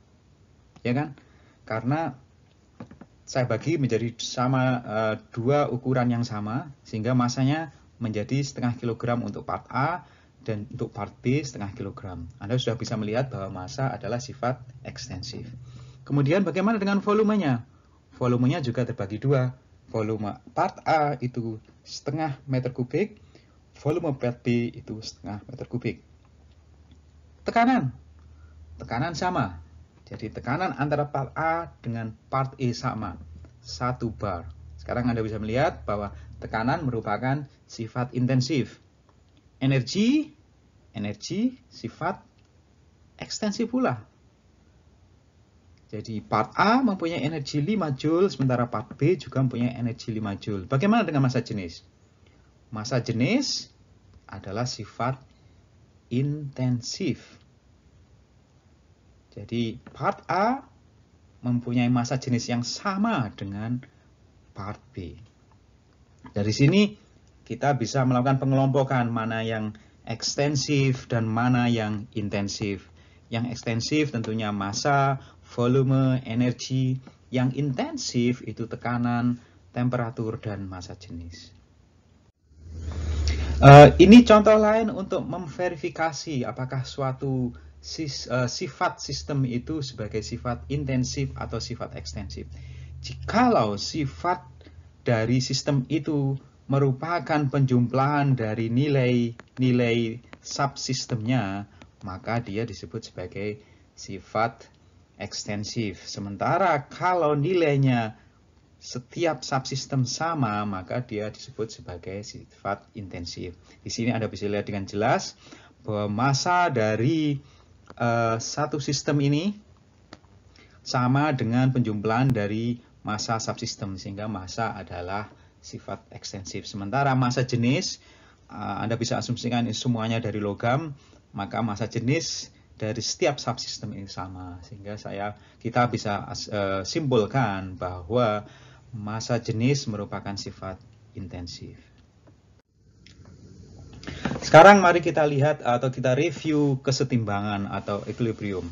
ya kan? Karena saya bagi menjadi sama uh, dua ukuran yang sama, sehingga masanya menjadi setengah kilogram untuk part A dan untuk part B setengah kilogram. Anda sudah bisa melihat bahwa massa adalah sifat ekstensif. Kemudian bagaimana dengan volumenya? Volumenya juga terbagi dua. Volume part A itu setengah meter kubik, volume part B itu setengah meter kubik. Tekanan. Tekanan sama. Jadi tekanan antara part A dengan part E sama. satu bar. Sekarang Anda bisa melihat bahwa tekanan merupakan sifat intensif energi energi sifat ekstensi pula. Jadi part A mempunyai energi 5 Joule, sementara part B juga mempunyai energi 5 Joule. Bagaimana dengan masa jenis? Masa jenis adalah sifat intensif. Jadi part A mempunyai masa jenis yang sama dengan part B. Dari sini kita bisa melakukan pengelompokan mana yang ekstensif dan mana yang intensif. Yang ekstensif tentunya massa, volume, energi. Yang intensif itu tekanan, temperatur, dan massa jenis. Uh, ini contoh lain untuk memverifikasi apakah suatu sis, uh, sifat sistem itu sebagai sifat intensif atau sifat ekstensif. Jikalau sifat dari sistem itu merupakan penjumlahan dari nilai-nilai subsistemnya, maka dia disebut sebagai sifat ekstensif. Sementara kalau nilainya setiap subsistem sama, maka dia disebut sebagai sifat intensif. Di sini Anda bisa lihat dengan jelas bahwa masa dari uh, satu sistem ini sama dengan penjumlahan dari masa subsistem, sehingga masa adalah sifat ekstensif. Sementara masa jenis uh, Anda bisa asumsikan ini semuanya dari logam, maka masa jenis dari setiap subsistem ini sama sehingga saya kita bisa uh, simpulkan bahwa masa jenis merupakan sifat intensif. Sekarang mari kita lihat atau kita review kesetimbangan atau equilibrium.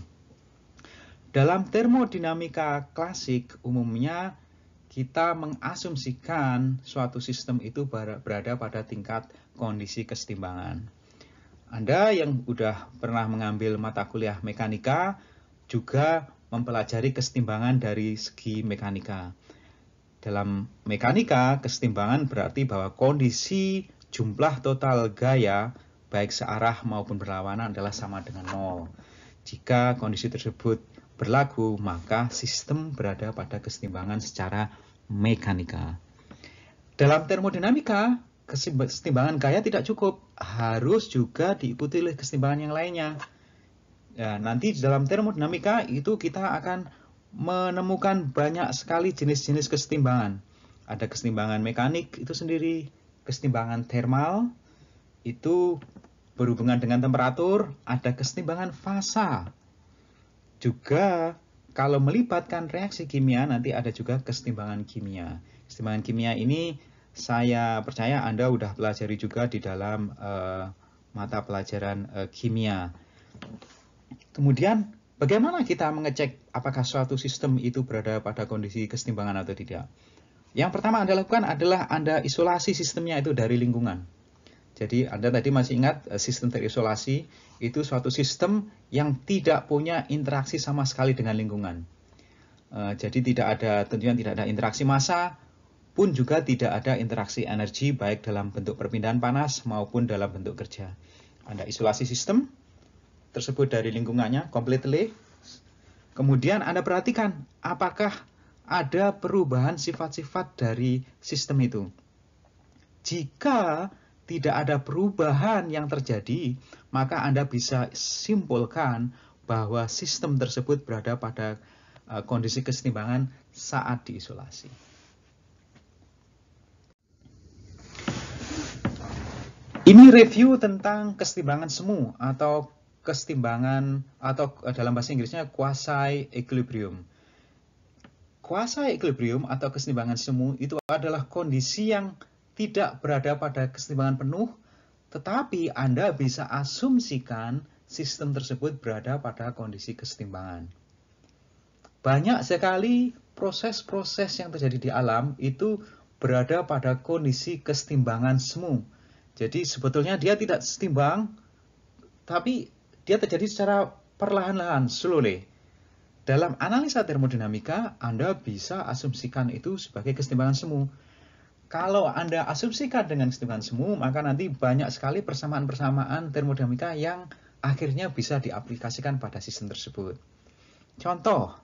Dalam termodinamika klasik umumnya kita mengasumsikan suatu sistem itu berada pada tingkat kondisi kesetimbangan. Anda yang sudah pernah mengambil mata kuliah mekanika juga mempelajari kesetimbangan dari segi mekanika. Dalam mekanika, kesetimbangan berarti bahwa kondisi jumlah total gaya baik searah maupun berlawanan adalah sama dengan nol. Jika kondisi tersebut berlaku, maka sistem berada pada kesetimbangan secara mekanika. Dalam termodinamika, kesetimbangan gaya tidak cukup, harus juga diikuti oleh kesetimbangan yang lainnya. Ya, nanti dalam termodinamika itu kita akan menemukan banyak sekali jenis-jenis kesetimbangan. Ada kesetimbangan mekanik itu sendiri, kesetimbangan thermal itu berhubungan dengan temperatur, ada kesetimbangan fasa juga kalau melibatkan reaksi kimia nanti ada juga kesetimbangan kimia. Kesetimbangan kimia ini saya percaya Anda sudah pelajari juga di dalam uh, mata pelajaran uh, kimia. Kemudian bagaimana kita mengecek apakah suatu sistem itu berada pada kondisi kesetimbangan atau tidak? Yang pertama Anda lakukan adalah Anda isolasi sistemnya itu dari lingkungan. Jadi Anda tadi masih ingat eh, sistem terisolasi itu suatu sistem yang tidak punya interaksi sama sekali dengan lingkungan. Eh, jadi tidak ada tentunya tidak ada interaksi massa pun juga tidak ada interaksi energi baik dalam bentuk perpindahan panas maupun dalam bentuk kerja. Anda isolasi sistem tersebut dari lingkungannya completely. Kemudian Anda perhatikan apakah ada perubahan sifat-sifat dari sistem itu. Jika tidak ada perubahan yang terjadi, maka Anda bisa simpulkan bahwa sistem tersebut berada pada eh, kondisi kesetimbangan saat diisolasi. Ini review tentang kesetimbangan semu atau kesetimbangan atau eh, dalam bahasa Inggrisnya quasi equilibrium. Quasi equilibrium atau kesetimbangan semu itu adalah kondisi yang tidak berada pada kesetimbangan penuh, tetapi Anda bisa asumsikan sistem tersebut berada pada kondisi kesetimbangan. Banyak sekali proses-proses yang terjadi di alam itu berada pada kondisi kesetimbangan semu. Jadi sebetulnya dia tidak setimbang, tapi dia terjadi secara perlahan-lahan, slowly. Dalam analisa termodinamika, Anda bisa asumsikan itu sebagai kesetimbangan semu kalau Anda asumsikan dengan hitungan semu, maka nanti banyak sekali persamaan-persamaan termodinamika yang akhirnya bisa diaplikasikan pada sistem tersebut. Contoh,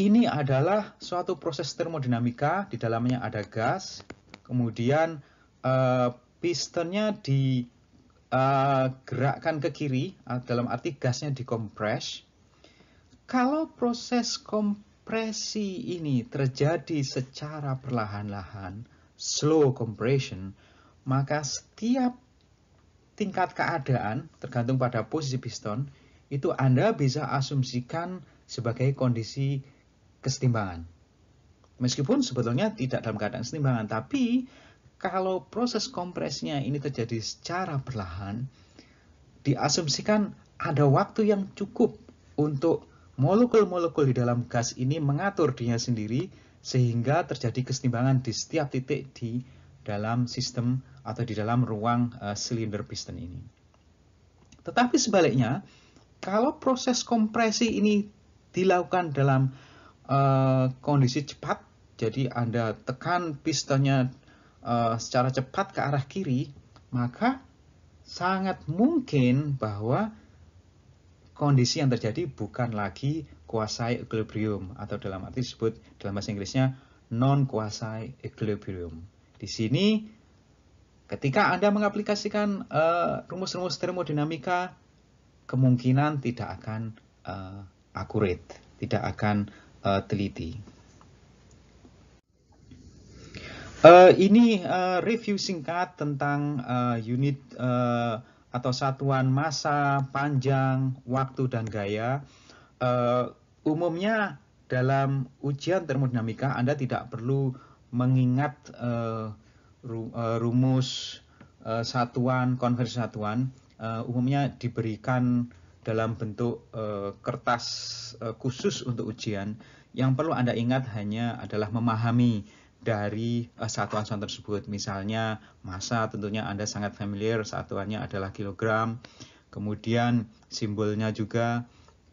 ini adalah suatu proses termodinamika, di dalamnya ada gas, kemudian uh, pistonnya digerakkan eh, uh, ke kiri, dalam arti gasnya dikompres. Kalau proses kompresnya Kompresi ini terjadi secara perlahan-lahan, slow compression, maka setiap tingkat keadaan tergantung pada posisi piston itu Anda bisa asumsikan sebagai kondisi kesetimbangan. Meskipun sebetulnya tidak dalam keadaan kesetimbangan, tapi kalau proses kompresnya ini terjadi secara perlahan, diasumsikan ada waktu yang cukup untuk molekul-molekul di dalam gas ini mengatur dirinya sendiri sehingga terjadi kesetimbangan di setiap titik di dalam sistem atau di dalam ruang uh, silinder piston ini. Tetapi sebaliknya, kalau proses kompresi ini dilakukan dalam uh, kondisi cepat, jadi Anda tekan pistonnya uh, secara cepat ke arah kiri, maka sangat mungkin bahwa kondisi yang terjadi bukan lagi kuasai equilibrium atau dalam arti disebut dalam bahasa Inggrisnya non kuasai equilibrium. Di sini ketika Anda mengaplikasikan eh, rumus-rumus uh, termodinamika kemungkinan tidak akan uh, akurat, tidak akan uh, teliti. Uh, ini uh, review singkat tentang uh, unit uh, atau satuan masa, panjang, waktu, dan gaya. Uh, umumnya dalam ujian termodinamika Anda tidak perlu mengingat uh, rumus uh, satuan, konversi satuan. Uh, umumnya diberikan dalam bentuk uh, kertas uh, khusus untuk ujian. Yang perlu Anda ingat hanya adalah memahami dari eh, satuan-satuan tersebut. Misalnya massa tentunya Anda sangat familiar satuannya adalah kilogram. Kemudian simbolnya juga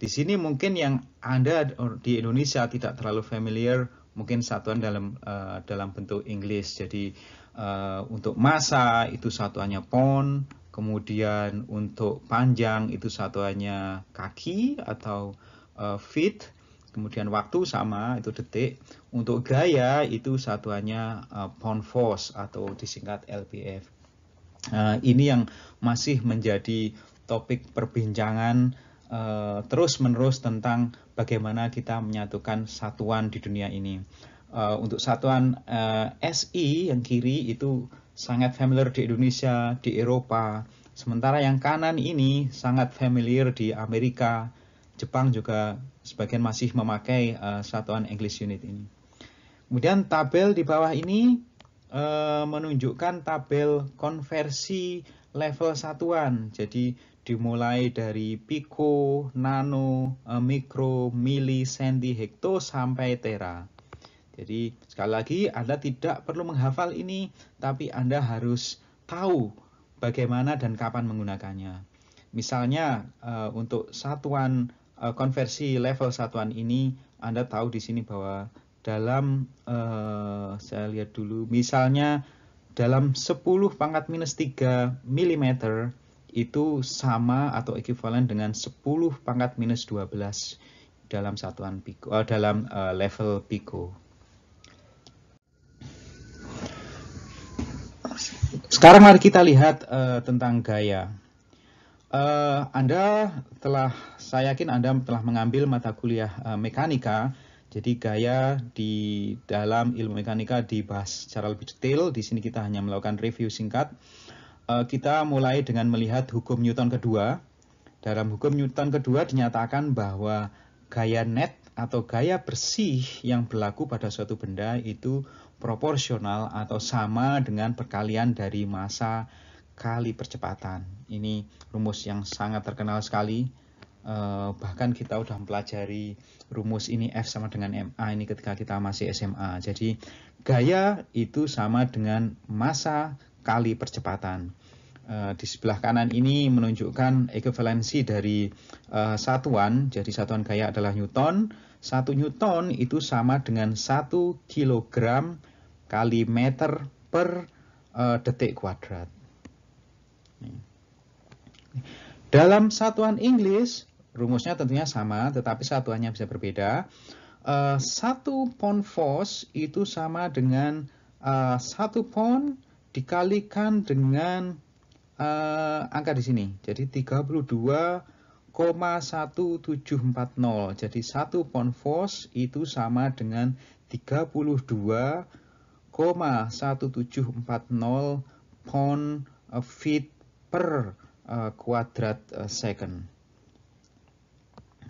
di sini mungkin yang Anda di Indonesia tidak terlalu familiar mungkin satuan dalam uh, dalam bentuk Inggris. Jadi uh, untuk massa itu satuannya pound, kemudian untuk panjang itu satuannya kaki atau uh, feet kemudian waktu sama itu detik untuk gaya itu satuannya uh, eh, pound force atau disingkat lbf uh, eh, ini yang masih menjadi topik perbincangan uh, eh, terus menerus tentang bagaimana kita menyatukan satuan di dunia ini uh, untuk satuan uh, SI yang kiri itu sangat familiar di Indonesia di Eropa sementara yang kanan ini sangat familiar di Amerika Jepang juga sebagian masih memakai uh, satuan English Unit ini. Kemudian tabel di bawah ini uh, menunjukkan tabel konversi level satuan. Jadi dimulai dari pico, nano, uh, mikro, mili, senti, hekto sampai tera. Jadi sekali lagi Anda tidak perlu menghafal ini, tapi Anda harus tahu bagaimana dan kapan menggunakannya. Misalnya untuk satuan Eh, konversi level satuan ini Anda tahu di sini bahwa dalam uh, saya lihat dulu misalnya dalam 10 pangkat minus 3 mm itu sama atau ekuivalen dengan 10 pangkat minus 12 dalam satuan pico uh, dalam uh, level pico. Sekarang mari kita lihat uh, tentang gaya. Uh, anda telah, saya yakin Anda telah mengambil mata kuliah uh, mekanika. Jadi gaya di dalam ilmu mekanika dibahas secara lebih detail. Di sini kita hanya melakukan review singkat. Uh, kita mulai dengan melihat hukum Newton kedua. Dalam hukum Newton kedua dinyatakan bahwa gaya net atau gaya bersih yang berlaku pada suatu benda itu proporsional atau sama dengan perkalian dari massa kali percepatan. Ini rumus yang sangat terkenal sekali. Uh, bahkan kita sudah mempelajari rumus ini F sama dengan MA ini ketika kita masih SMA. Jadi gaya itu sama dengan masa kali percepatan. Eh, di sebelah kanan ini menunjukkan ekuivalensi dari uh, satuan. Jadi satuan gaya adalah newton. Satu newton itu sama dengan satu kilogram kali meter per uh, detik kuadrat. Nih. Dalam satuan Inggris, rumusnya tentunya sama, tetapi satuannya bisa berbeda. Uh, satu pound force itu sama dengan uh, satu pound dikalikan dengan uh, angka di sini. Jadi 32,1740. Jadi satu pound force itu sama dengan 32,1740 pound feet per Eh, kuadrat uh, second.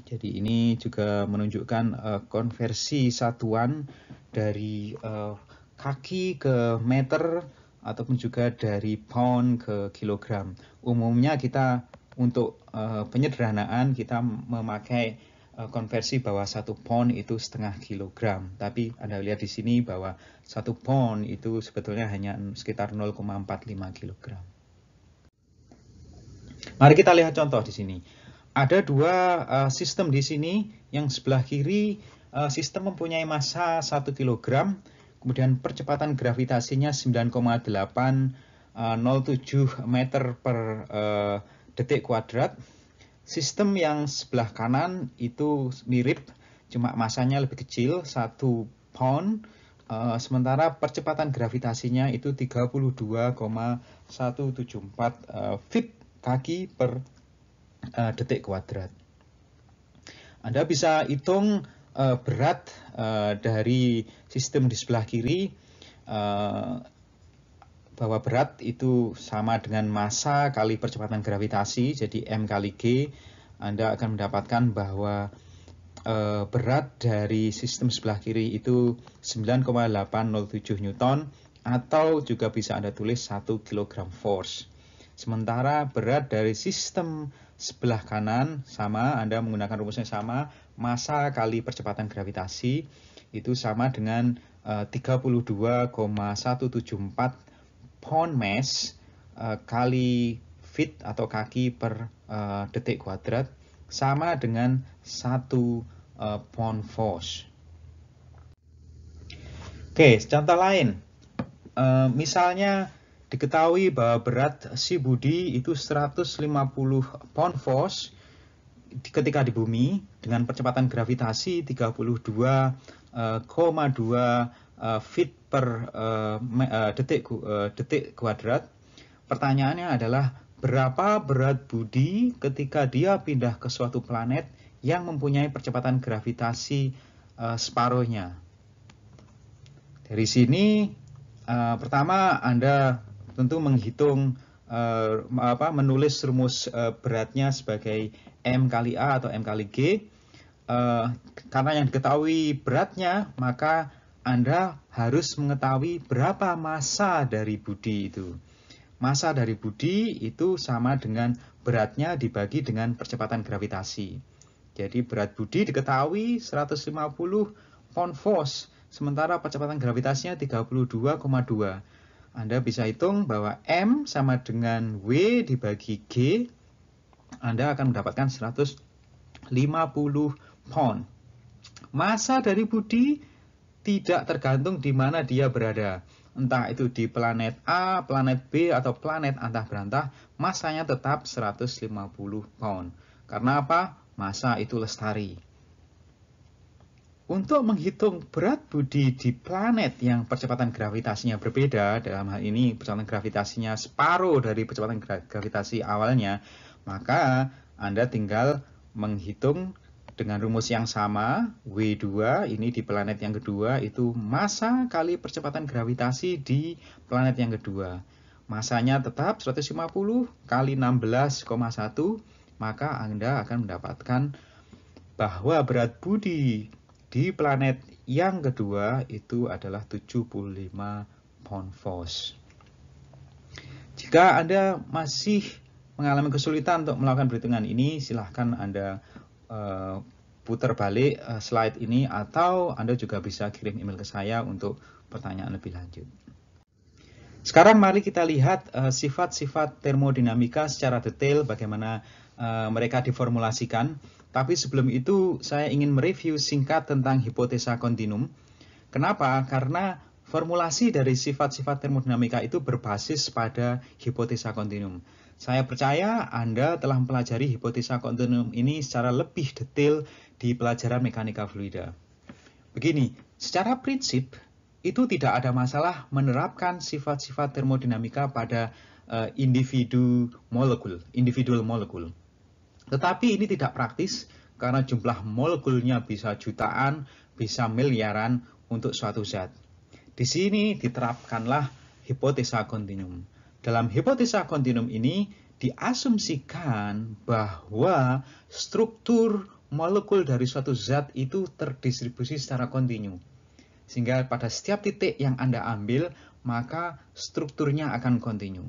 Jadi ini juga menunjukkan uh, konversi satuan dari uh, kaki ke meter ataupun juga dari pound ke kilogram. Umumnya kita untuk uh, penyederhanaan kita memakai uh, konversi bahwa satu pound itu setengah kilogram. Tapi Anda lihat di sini bahwa satu pound itu sebetulnya hanya sekitar 0,45 kilogram. Mari kita lihat contoh di sini. Ada dua uh, sistem di sini, yang sebelah kiri uh, sistem mempunyai massa 1 kg, kemudian percepatan gravitasinya 9,807 eh, meter per uh, detik kuadrat. Sistem yang sebelah kanan itu mirip, cuma masanya lebih kecil, 1 pound, uh, sementara percepatan gravitasinya itu 32,174 uh, feet kaki per uh, detik kuadrat. Anda bisa hitung uh, berat uh, dari sistem di sebelah kiri uh, bahwa berat itu sama dengan massa kali percepatan gravitasi, jadi M kali G. Anda akan mendapatkan bahwa berat dari sistem sebelah kiri itu 9,807 Newton atau juga bisa Anda tulis 1 kg force. Sementara berat dari sistem sebelah kanan sama, Anda menggunakan rumusnya sama, masa kali percepatan gravitasi itu sama dengan 32,174 eh, pound mass eh, kali feet atau kaki per eh, detik kuadrat sama dengan 1 uh, pound force. Oke, contoh lain. misalnya Diketahui bahwa berat si Budi itu 150 pound force ketika di bumi dengan percepatan gravitasi 32,2 eh, eh, feet per eh, detik detik kuadrat. Pertanyaannya adalah berapa berat Budi ketika dia pindah ke suatu planet yang mempunyai percepatan gravitasi separuhnya. Dari sini pertama Anda tentu menghitung uh, apa menulis rumus uh, beratnya sebagai m kali a atau m kali g. Uh, karena yang diketahui beratnya, maka Anda harus mengetahui berapa masa dari budi itu. masa dari budi itu sama dengan beratnya dibagi dengan percepatan gravitasi. Jadi berat budi diketahui 150 pound force, sementara percepatan gravitasinya 32,2. Anda bisa hitung bahwa M sama dengan W dibagi G, Anda akan mendapatkan 150 pound. Masa dari budi tidak tergantung di mana dia berada. Entah itu di planet A, planet B, atau planet antah berantah, masanya tetap 150 pound. Karena apa? Masa itu lestari. Untuk menghitung berat budi di planet yang percepatan gravitasinya berbeda, dalam hal ini percepatan gravitasinya separuh dari percepatan gra gravitasi awalnya, maka Anda tinggal menghitung dengan rumus yang sama, W2 ini di planet yang kedua itu masa kali percepatan gravitasi di planet yang kedua. Masanya tetap 150 kali 16,1, maka Anda akan mendapatkan bahwa berat budi di planet yang kedua itu adalah 75 pound force. Jika Anda masih mengalami kesulitan untuk melakukan perhitungan ini, silahkan Anda uh, putar balik uh, slide ini atau Anda juga bisa kirim email ke saya untuk pertanyaan lebih lanjut. Sekarang mari kita lihat eh, sifat-sifat uh, termodinamika secara detail bagaimana uh, mereka diformulasikan. Tapi sebelum itu, saya ingin mereview singkat tentang hipotesa kontinum. Kenapa? Karena formulasi dari sifat-sifat termodinamika itu berbasis pada hipotesa kontinum. Saya percaya Anda telah mempelajari hipotesa kontinum ini secara lebih detail di pelajaran mekanika fluida. Begini, secara prinsip, itu tidak ada masalah menerapkan sifat-sifat termodinamika pada eh, individu molekul, individual molekul. Tetapi ini tidak praktis karena jumlah molekulnya bisa jutaan, bisa miliaran untuk suatu zat. Di sini diterapkanlah hipotesa kontinum. Dalam hipotesa kontinum ini diasumsikan bahwa struktur molekul dari suatu zat itu terdistribusi secara kontinu. Sehingga pada setiap titik yang Anda ambil, maka strukturnya akan kontinu.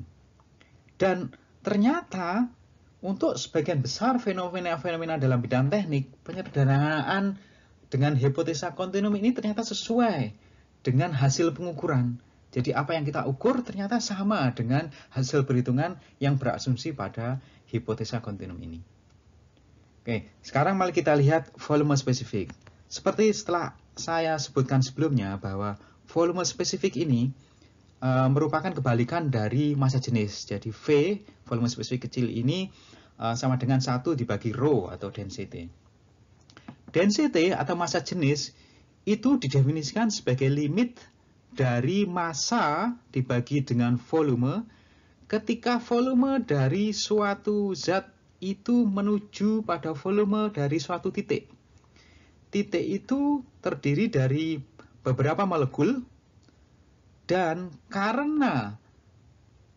Dan ternyata untuk sebagian besar fenomena-fenomena dalam bidang teknik, penyederhanaan dengan hipotesa kontinum ini ternyata sesuai dengan hasil pengukuran. Jadi apa yang kita ukur ternyata sama dengan hasil perhitungan yang berasumsi pada hipotesa kontinum ini. Oke, sekarang mari kita lihat volume spesifik. Seperti setelah saya sebutkan sebelumnya bahwa volume spesifik ini e, merupakan kebalikan dari massa jenis. Jadi V, volume spesifik kecil ini Eh, sama dengan satu dibagi rho atau density. Density atau massa jenis itu didefinisikan sebagai limit dari massa dibagi dengan volume ketika volume dari suatu zat itu menuju pada volume dari suatu titik. Titik itu terdiri dari beberapa molekul dan karena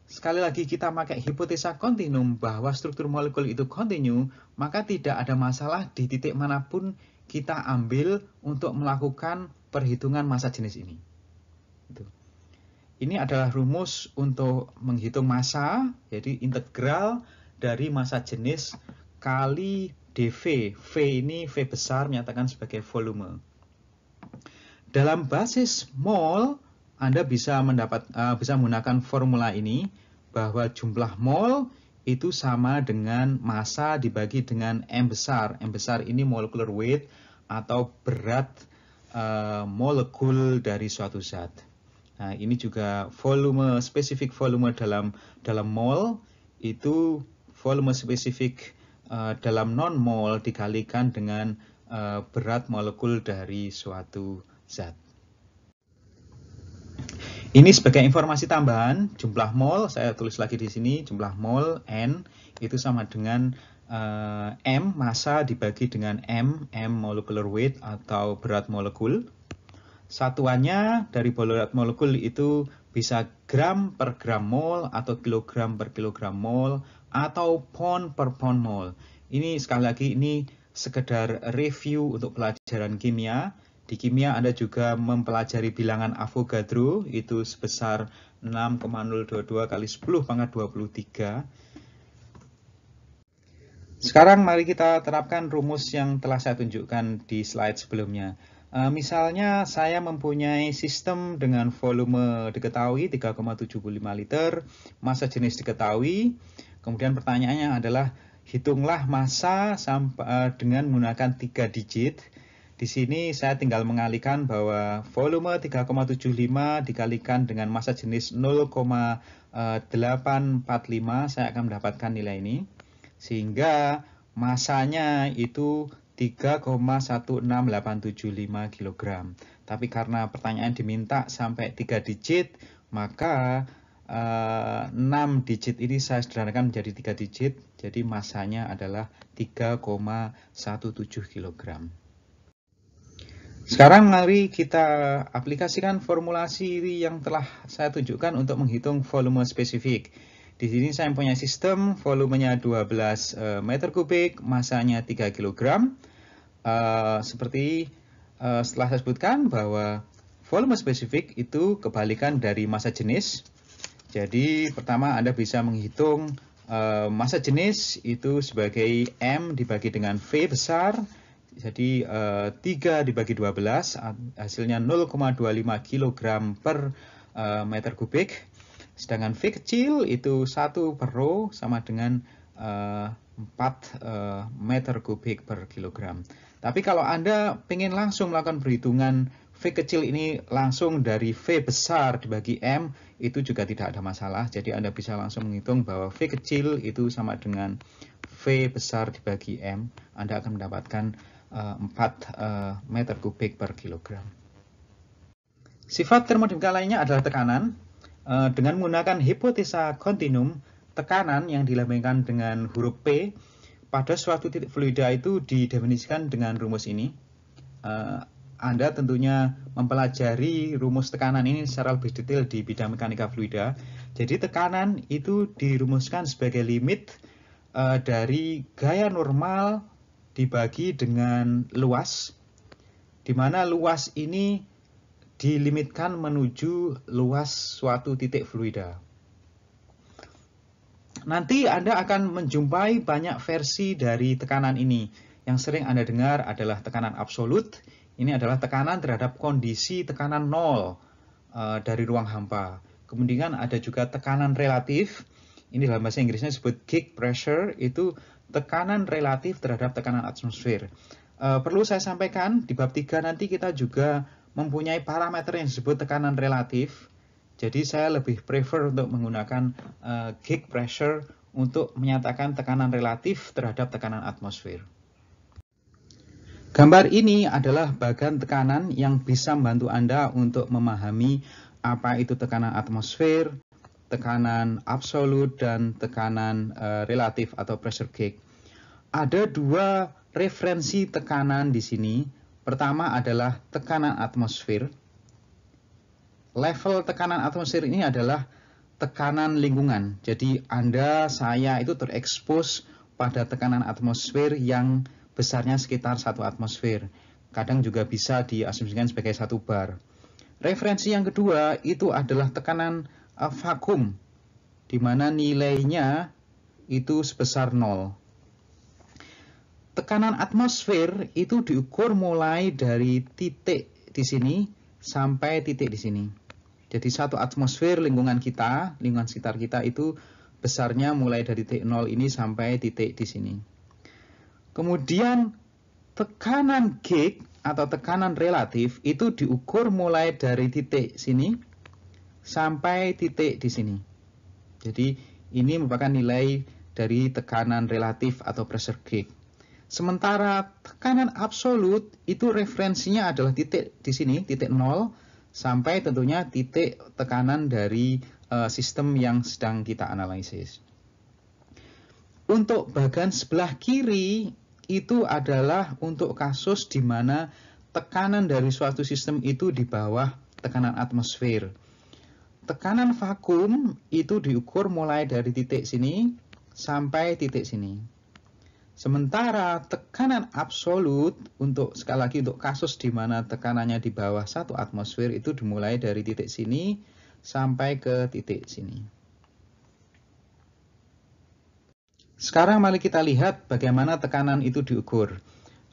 Sekali lagi kita pakai hipotesa kontinum bahwa struktur molekul itu kontinu, maka tidak ada masalah di titik manapun kita ambil untuk melakukan perhitungan massa jenis ini. Ini adalah rumus untuk menghitung massa, jadi integral dari massa jenis kali dV. V ini V besar menyatakan sebagai volume. Dalam basis mol, anda bisa mendapat uh, bisa menggunakan formula ini bahwa jumlah mol itu sama dengan massa dibagi dengan m besar. M besar ini molecular weight atau berat uh, molekul dari suatu zat. Nah, ini juga volume spesifik volume dalam dalam mol itu volume spesifik uh, dalam non mol dikalikan dengan uh, berat molekul dari suatu zat. Ini sebagai informasi tambahan, jumlah mol saya tulis lagi di sini, jumlah mol n itu sama dengan uh, m massa dibagi dengan m, m molecular weight atau berat molekul. Satuannya dari berat molekul itu bisa gram per gram mol atau kilogram per kilogram mol atau pon per pon mol. Ini sekali lagi ini sekedar review untuk pelajaran kimia di kimia Anda juga mempelajari bilangan Avogadro itu sebesar 6,022 kali 10 pangkat 23. Sekarang mari kita terapkan rumus yang telah saya tunjukkan di slide sebelumnya. Eh, misalnya saya mempunyai sistem dengan volume diketahui 3,75 liter, masa jenis diketahui. Kemudian pertanyaannya adalah hitunglah masa sampai eh, dengan menggunakan 3 digit di sini saya tinggal mengalihkan bahwa volume 3,75 dikalikan dengan massa jenis 0,845 saya akan mendapatkan nilai ini. Sehingga masanya itu 3,16875 kg. Tapi karena pertanyaan diminta sampai 3 digit, maka 6 eh, digit ini saya sederhanakan menjadi 3 digit, jadi masanya adalah 3,17 kg. Sekarang mari kita aplikasikan formulasi yang telah saya tunjukkan untuk menghitung volume spesifik. Di sini saya punya sistem volumenya 12 eh, meter kubik, masanya 3 kg. Eh, seperti eh, setelah saya sebutkan bahwa volume spesifik itu kebalikan dari masa jenis. Jadi pertama Anda bisa menghitung massa jenis itu sebagai M dibagi dengan V besar, jadi e, eh, 3 dibagi 12 hasilnya 0,25 kg per e, meter kubik. Sedangkan V kecil itu 1 per rho sama dengan e, 4 e, meter kubik per kilogram. Tapi kalau Anda ingin langsung melakukan perhitungan V kecil ini langsung dari V besar dibagi M itu juga tidak ada masalah. Jadi Anda bisa langsung menghitung bahwa V kecil itu sama dengan V besar dibagi M. Anda akan mendapatkan 4 eh, eh, meter kubik per kilogram. Sifat termodinamika lainnya adalah tekanan. Eh, dengan menggunakan hipotesa kontinum, tekanan yang dilambangkan dengan huruf P pada suatu titik fluida itu didefinisikan dengan rumus ini. Anda tentunya mempelajari rumus tekanan ini secara lebih detail di bidang mekanika fluida. Jadi tekanan itu dirumuskan sebagai limit dari gaya normal dibagi dengan luas, di mana luas ini dilimitkan menuju luas suatu titik fluida. Nanti Anda akan menjumpai banyak versi dari tekanan ini. Yang sering Anda dengar adalah tekanan absolut, ini adalah tekanan terhadap kondisi tekanan nol e, dari ruang hampa. Kemudian ada juga tekanan relatif, ini dalam bahasa Inggrisnya disebut kick pressure, itu tekanan relatif terhadap tekanan atmosfer. E, perlu saya sampaikan di bab 3 nanti kita juga mempunyai parameter yang disebut tekanan relatif. Jadi saya lebih prefer untuk menggunakan e, gig pressure untuk menyatakan tekanan relatif terhadap tekanan atmosfer. Gambar ini adalah bagan tekanan yang bisa membantu Anda untuk memahami apa itu tekanan atmosfer, tekanan absolut, dan tekanan uh, relatif atau pressure gauge. Ada dua referensi tekanan di sini. Pertama adalah tekanan atmosfer. Level tekanan atmosfer ini adalah tekanan lingkungan. Jadi Anda, saya itu terekspos pada tekanan atmosfer yang besarnya sekitar satu atmosfer. Kadang juga bisa diasumsikan sebagai satu bar. Referensi yang kedua itu adalah tekanan eh, vakum, di mana nilainya itu sebesar 0 tekanan atmosfer itu diukur mulai dari titik di sini sampai titik di sini. Jadi satu atmosfer lingkungan kita, lingkungan sekitar kita itu besarnya mulai dari titik 0 ini sampai titik di sini. Kemudian tekanan gig atau tekanan relatif itu diukur mulai dari titik sini sampai titik di sini. Jadi ini merupakan nilai dari tekanan relatif atau pressure gauge. Sementara tekanan absolut itu referensinya adalah titik di sini, titik nol sampai tentunya titik tekanan dari uh, sistem yang sedang kita analisis. Untuk bagian sebelah kiri itu adalah untuk kasus di mana tekanan dari suatu sistem itu di bawah tekanan atmosfer. Tekanan vakum itu diukur mulai dari titik sini sampai titik sini. Sementara tekanan absolut untuk sekali lagi untuk kasus di mana tekanannya di bawah satu atmosfer itu dimulai dari titik sini sampai ke titik sini. Sekarang mari kita lihat bagaimana tekanan itu diukur.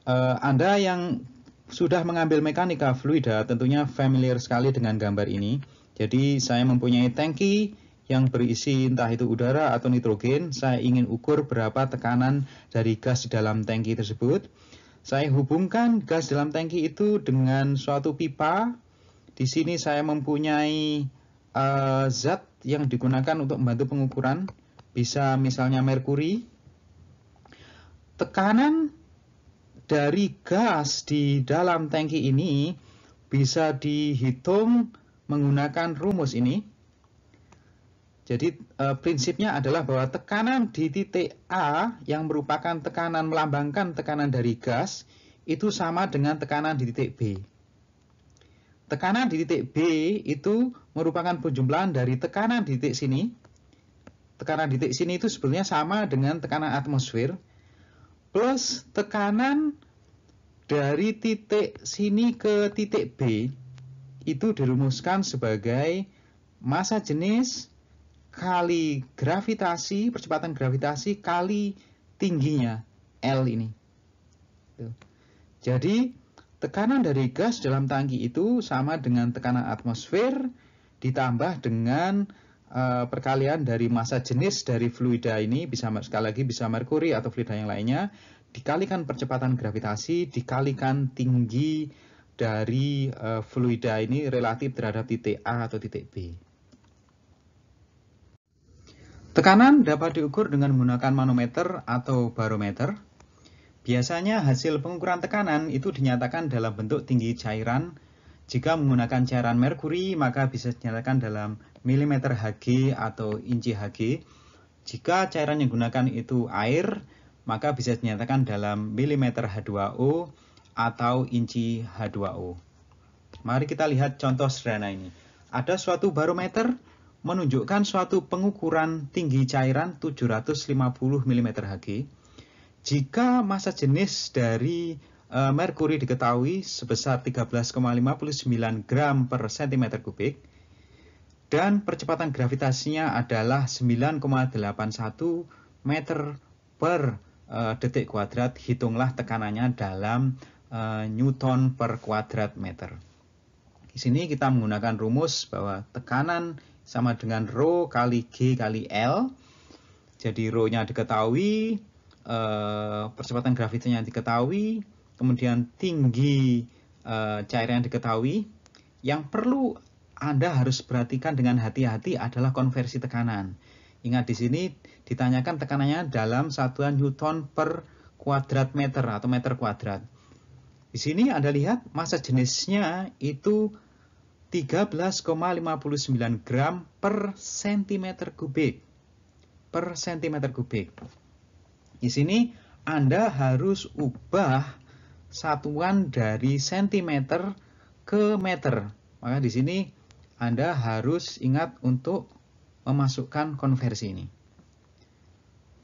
Eh, Anda yang sudah mengambil mekanika fluida tentunya familiar sekali dengan gambar ini. Jadi saya mempunyai tangki yang berisi entah itu udara atau nitrogen, saya ingin ukur berapa tekanan dari gas di dalam tangki tersebut. Saya hubungkan gas dalam tangki itu dengan suatu pipa. Di sini saya mempunyai uh, zat yang digunakan untuk membantu pengukuran, bisa misalnya merkuri. Tekanan dari gas di dalam tangki ini bisa dihitung menggunakan rumus ini jadi e, prinsipnya adalah bahwa tekanan di titik A yang merupakan tekanan melambangkan tekanan dari gas itu sama dengan tekanan di titik B. Tekanan di titik B itu merupakan penjumlahan dari tekanan di titik sini. Tekanan di titik sini itu sebenarnya sama dengan tekanan atmosfer plus tekanan dari titik sini ke titik B itu dirumuskan sebagai massa jenis kali gravitasi, percepatan gravitasi kali tingginya L ini. Jadi tekanan dari gas dalam tangki itu sama dengan tekanan atmosfer ditambah dengan eh, perkalian dari massa jenis dari fluida ini bisa sekali lagi bisa merkuri atau fluida yang lainnya dikalikan percepatan gravitasi dikalikan tinggi dari eh, fluida ini relatif terhadap titik A atau titik B. Tekanan dapat diukur dengan menggunakan manometer atau barometer. Biasanya hasil pengukuran tekanan itu dinyatakan dalam bentuk tinggi cairan. Jika menggunakan cairan merkuri, maka bisa dinyatakan dalam milimeter Hg atau inci Hg. Jika cairan yang digunakan itu air, maka bisa dinyatakan dalam milimeter H2O atau inci H2O. Mari kita lihat contoh sederhana ini. Ada suatu barometer menunjukkan suatu pengukuran tinggi cairan 750 mm Jika massa jenis dari e, merkuri diketahui sebesar 13,59 gram per cm kubik dan percepatan gravitasinya adalah 9,81 meter per e, detik kuadrat, hitunglah tekanannya dalam e, newton per kuadrat meter. Di sini kita menggunakan rumus bahwa tekanan sama dengan rho kali G kali L. Jadi rho-nya diketahui, eh, percepatan gravitasinya diketahui, kemudian tinggi eh, cairan diketahui. Yang perlu Anda harus perhatikan dengan hati-hati adalah konversi tekanan. Ingat di sini ditanyakan tekanannya dalam satuan Newton per kuadrat meter atau meter kuadrat. Di sini Anda lihat masa jenisnya itu 13,59 gram per cm kubik. Per cm kubik. Di sini Anda harus ubah satuan dari cm ke meter. Maka di sini Anda harus ingat untuk memasukkan konversi ini.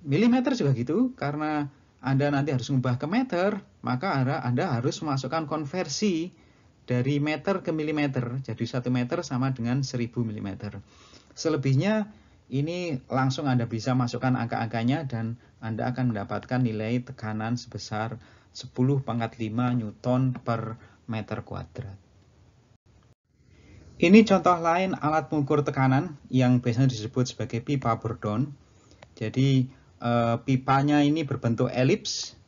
Milimeter juga gitu, karena Anda nanti harus mengubah ke meter, maka Anda, Anda harus memasukkan konversi dari meter ke milimeter. Jadi satu meter sama dengan 1000 milimeter. Selebihnya ini langsung Anda bisa masukkan angka-angkanya dan Anda akan mendapatkan nilai tekanan sebesar 10 pangkat 5 Newton per meter kuadrat. Ini contoh lain alat mengukur tekanan yang biasanya disebut sebagai pipa Bourdon. Jadi eh, pipanya ini berbentuk elips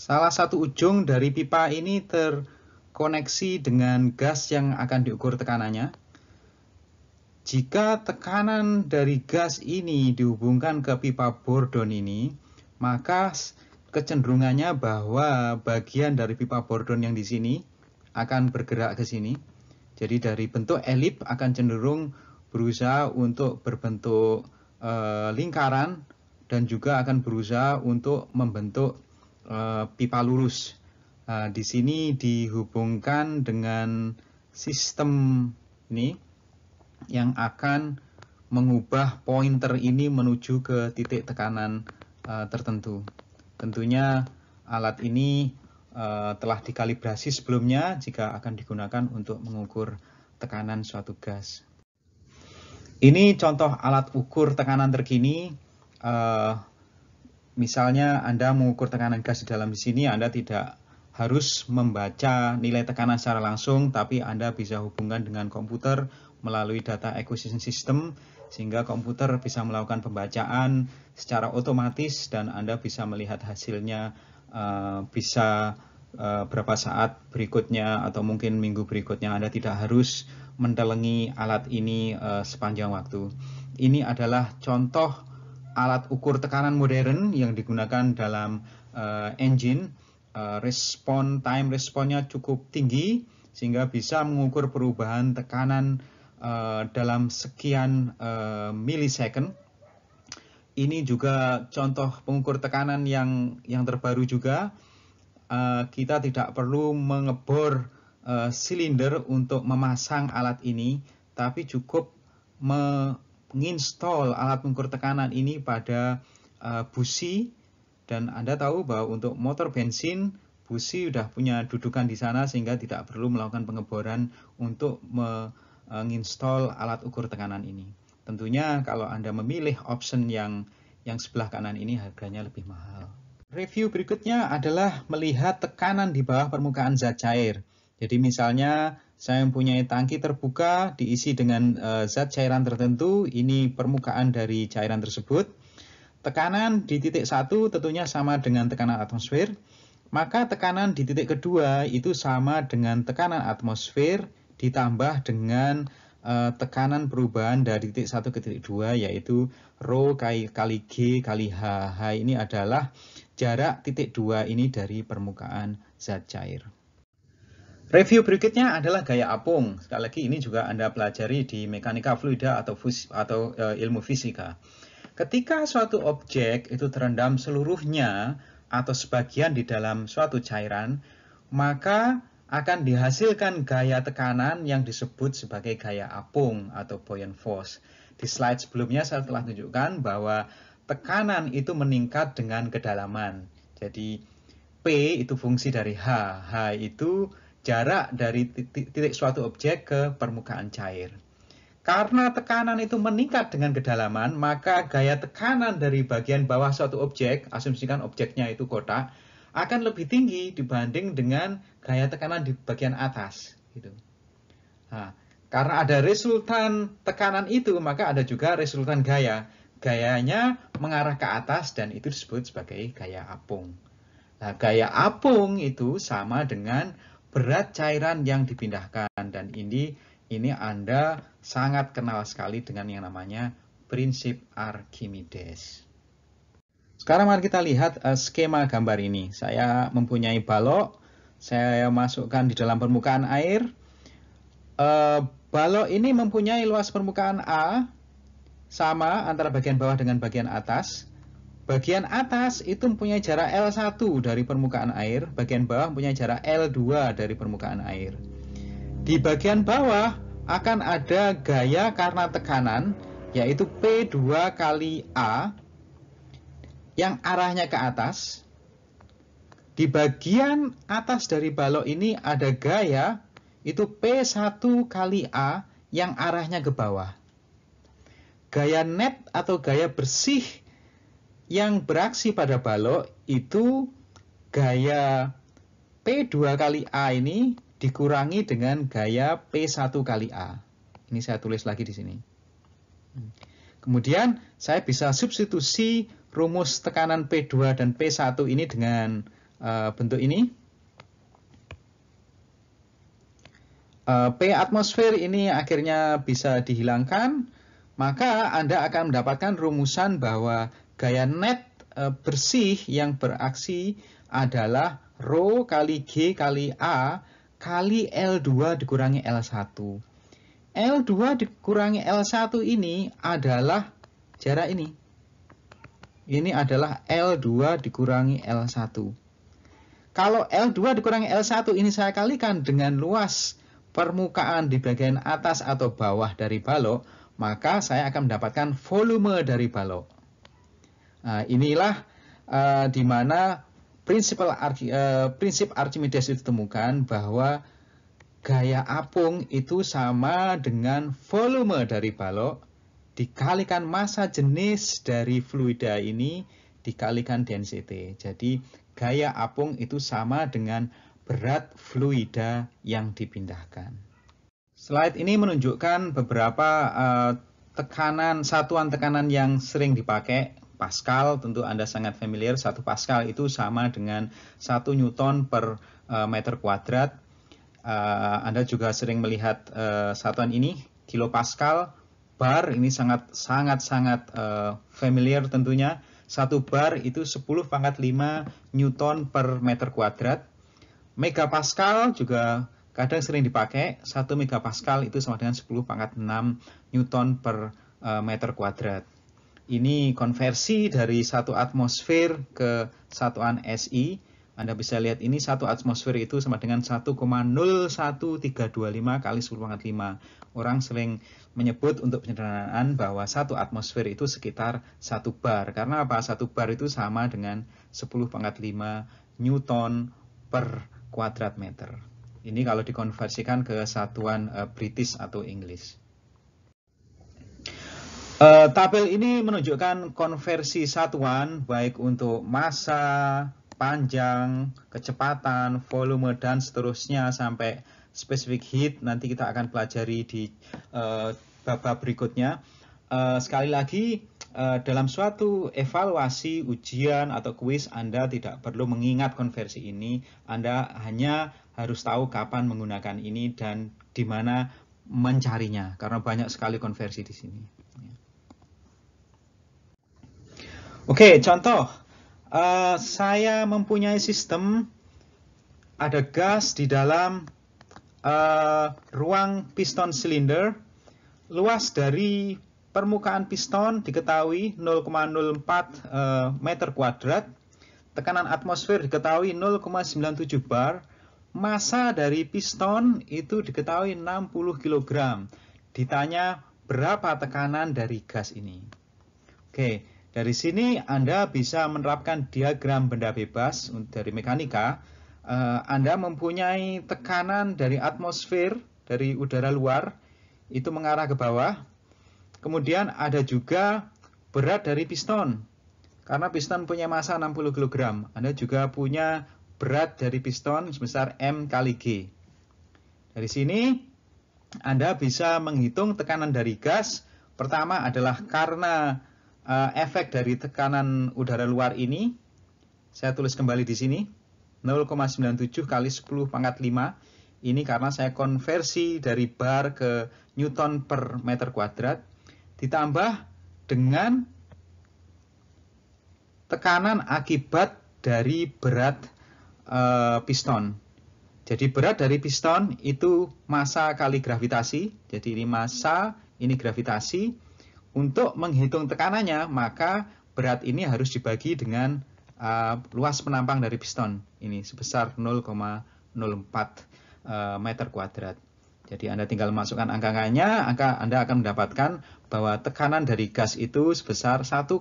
Salah satu ujung dari pipa ini terkoneksi dengan gas yang akan diukur tekanannya. Jika tekanan dari gas ini dihubungkan ke pipa Bordon ini, maka kecenderungannya bahwa bagian dari pipa Bordon yang di sini akan bergerak ke sini. Jadi dari bentuk elip akan cenderung berusaha untuk berbentuk e, lingkaran dan juga akan berusaha untuk membentuk Eh, pipa lurus. Eh, di sini dihubungkan dengan sistem ini yang akan mengubah pointer ini menuju ke titik tekanan eh, tertentu. Tentunya alat ini telah dikalibrasi sebelumnya jika akan digunakan untuk mengukur tekanan suatu gas. Ini contoh alat ukur tekanan terkini uh, misalnya Anda mengukur tekanan gas di dalam di sini, Anda tidak harus membaca nilai tekanan secara langsung, tapi Anda bisa hubungkan dengan komputer melalui data acquisition system, sehingga komputer bisa melakukan pembacaan secara otomatis dan Anda bisa melihat hasilnya uh, bisa uh, berapa saat berikutnya atau mungkin minggu berikutnya Anda tidak harus mendalangi alat ini uh, sepanjang waktu. Ini adalah contoh alat ukur tekanan modern yang digunakan dalam uh, engine uh, respon time responnya cukup tinggi sehingga bisa mengukur perubahan tekanan uh, dalam sekian uh, milisecond. Ini juga contoh pengukur tekanan yang yang terbaru juga. Uh, kita tidak perlu mengebor silinder untuk memasang alat ini, tapi cukup me menginstall alat pengukur tekanan ini pada uh, busi dan Anda tahu bahwa untuk motor bensin busi sudah punya dudukan di sana sehingga tidak perlu melakukan pengeboran untuk menginstall eh, alat ukur tekanan ini. Tentunya kalau Anda memilih option yang yang sebelah kanan ini harganya lebih mahal. Review berikutnya adalah melihat tekanan di bawah permukaan zat cair. Jadi misalnya saya mempunyai tangki terbuka diisi dengan eh, zat cairan tertentu. Ini permukaan dari cairan tersebut. Tekanan di titik satu tentunya sama dengan tekanan atmosfer. Maka tekanan di titik kedua itu sama dengan tekanan atmosfer ditambah dengan eh, tekanan perubahan dari titik satu ke titik dua, yaitu rho kali, G kali H. H ini adalah jarak titik dua ini dari permukaan zat cair. Review berikutnya adalah gaya apung. Sekali lagi ini juga Anda pelajari di mekanika fluida atau, fus, atau e, ilmu fisika. Ketika suatu objek itu terendam seluruhnya atau sebagian di dalam suatu cairan, maka akan dihasilkan gaya tekanan yang disebut sebagai gaya apung atau buoyant force. Di slide sebelumnya saya telah tunjukkan bahwa tekanan itu meningkat dengan kedalaman. Jadi P itu fungsi dari H. H itu jarak dari titik, titik suatu objek ke permukaan cair. Karena tekanan itu meningkat dengan kedalaman, maka gaya tekanan dari bagian bawah suatu objek, asumsikan objeknya itu kotak, akan lebih tinggi dibanding dengan gaya tekanan di bagian atas. Gitu. Nah, karena ada resultan tekanan itu, maka ada juga resultan gaya. Gayanya mengarah ke atas dan itu disebut sebagai gaya apung. Nah, gaya apung itu sama dengan berat cairan yang dipindahkan dan ini ini Anda sangat kenal sekali dengan yang namanya prinsip Archimedes. Sekarang mari kita lihat eh, skema gambar ini. Saya mempunyai balok, saya masukkan di dalam permukaan air. Eh, balok ini mempunyai luas permukaan A sama antara bagian bawah dengan bagian atas. Bagian atas itu mempunyai jarak L1 dari permukaan air, bagian bawah punya jarak L2 dari permukaan air. Di bagian bawah akan ada gaya karena tekanan, yaitu P2 kali A yang arahnya ke atas. Di bagian atas dari balok ini ada gaya, itu P1 kali A yang arahnya ke bawah. Gaya net atau gaya bersih yang beraksi pada balok itu gaya P2 kali A ini dikurangi dengan gaya P1 kali A. Ini saya tulis lagi di sini. Kemudian saya bisa substitusi rumus tekanan P2 dan P1 ini dengan uh, bentuk ini. Uh, P atmosfer ini akhirnya bisa dihilangkan, maka Anda akan mendapatkan rumusan bahwa Gaya net e, bersih yang beraksi adalah Rho kali G kali A kali L2 dikurangi L1. L2 dikurangi L1 ini adalah jarak ini. Ini adalah L2 dikurangi L1. Kalau L2 dikurangi L1 ini saya kalikan dengan luas permukaan di bagian atas atau bawah dari balok, maka saya akan mendapatkan volume dari balok. Nah, inilah uh, di mana prinsip, uh, eh, prinsip Archimedes itu ditemukan bahwa gaya apung itu sama dengan volume dari balok dikalikan massa jenis dari fluida ini dikalikan density. Jadi gaya apung itu sama dengan berat fluida yang dipindahkan. Slide ini menunjukkan beberapa uh, tekanan satuan tekanan yang sering dipakai Pascal tentu Anda sangat familiar. Satu Pascal itu sama dengan satu Newton per eh, meter kuadrat. Eh, Anda juga sering melihat eh, satuan ini kilopascal bar ini sangat sangat sangat familiar tentunya. Satu bar itu 10 pangkat 5 Newton per meter kuadrat. Mega Pascal juga kadang sering dipakai. Satu Mega Pascal itu sama dengan 10 pangkat 6 Newton per meter kuadrat ini konversi dari satu atmosfer ke satuan SI. Anda bisa lihat ini satu atmosfer itu sama dengan 1,01325 kali 10 pangkat 5. Orang sering menyebut untuk penyederhanaan bahwa satu atmosfer itu sekitar satu bar. Karena apa? Satu bar itu sama dengan 10 pangkat 5 Newton per kuadrat meter. Ini kalau dikonversikan ke satuan eh, British atau English. Uh, tabel ini menunjukkan konversi satuan baik untuk masa, panjang, kecepatan, volume, dan seterusnya sampai specific heat. Nanti kita akan pelajari di uh, eh, bab berikutnya. Uh, sekali lagi, uh, dalam suatu evaluasi, ujian, atau kuis, Anda tidak perlu mengingat konversi ini. Anda hanya harus tahu kapan menggunakan ini dan di mana mencarinya, karena banyak sekali konversi di sini. Oke, contoh. Uh, saya mempunyai sistem ada gas di dalam uh, ruang piston silinder. Luas dari permukaan piston diketahui 0,04 uh, eh, meter kuadrat. Tekanan atmosfer diketahui 0,97 bar. Masa dari piston itu diketahui 60 kg. Ditanya berapa tekanan dari gas ini. Oke, dari sini Anda bisa menerapkan diagram benda bebas dari mekanika. Eh, Anda mempunyai tekanan dari atmosfer, dari udara luar, itu mengarah ke bawah. Kemudian ada juga berat dari piston. Karena piston punya massa 60 kg, Anda juga punya berat dari piston sebesar M kali G. Dari sini, Anda bisa menghitung tekanan dari gas. Pertama adalah karena uh, efek dari tekanan udara luar ini saya tulis kembali di sini 0,97 kali 10 pangkat 5 ini karena saya konversi dari bar ke newton per meter kuadrat ditambah dengan tekanan akibat dari berat uh, piston jadi berat dari piston itu masa kali gravitasi jadi ini masa, ini gravitasi untuk menghitung tekanannya, maka berat ini harus dibagi dengan uh, luas penampang dari piston ini sebesar 0,04 uh, meter kuadrat. Jadi Anda tinggal masukkan angka-angkanya, angka Anda akan mendapatkan bahwa tekanan dari gas itu sebesar 1,17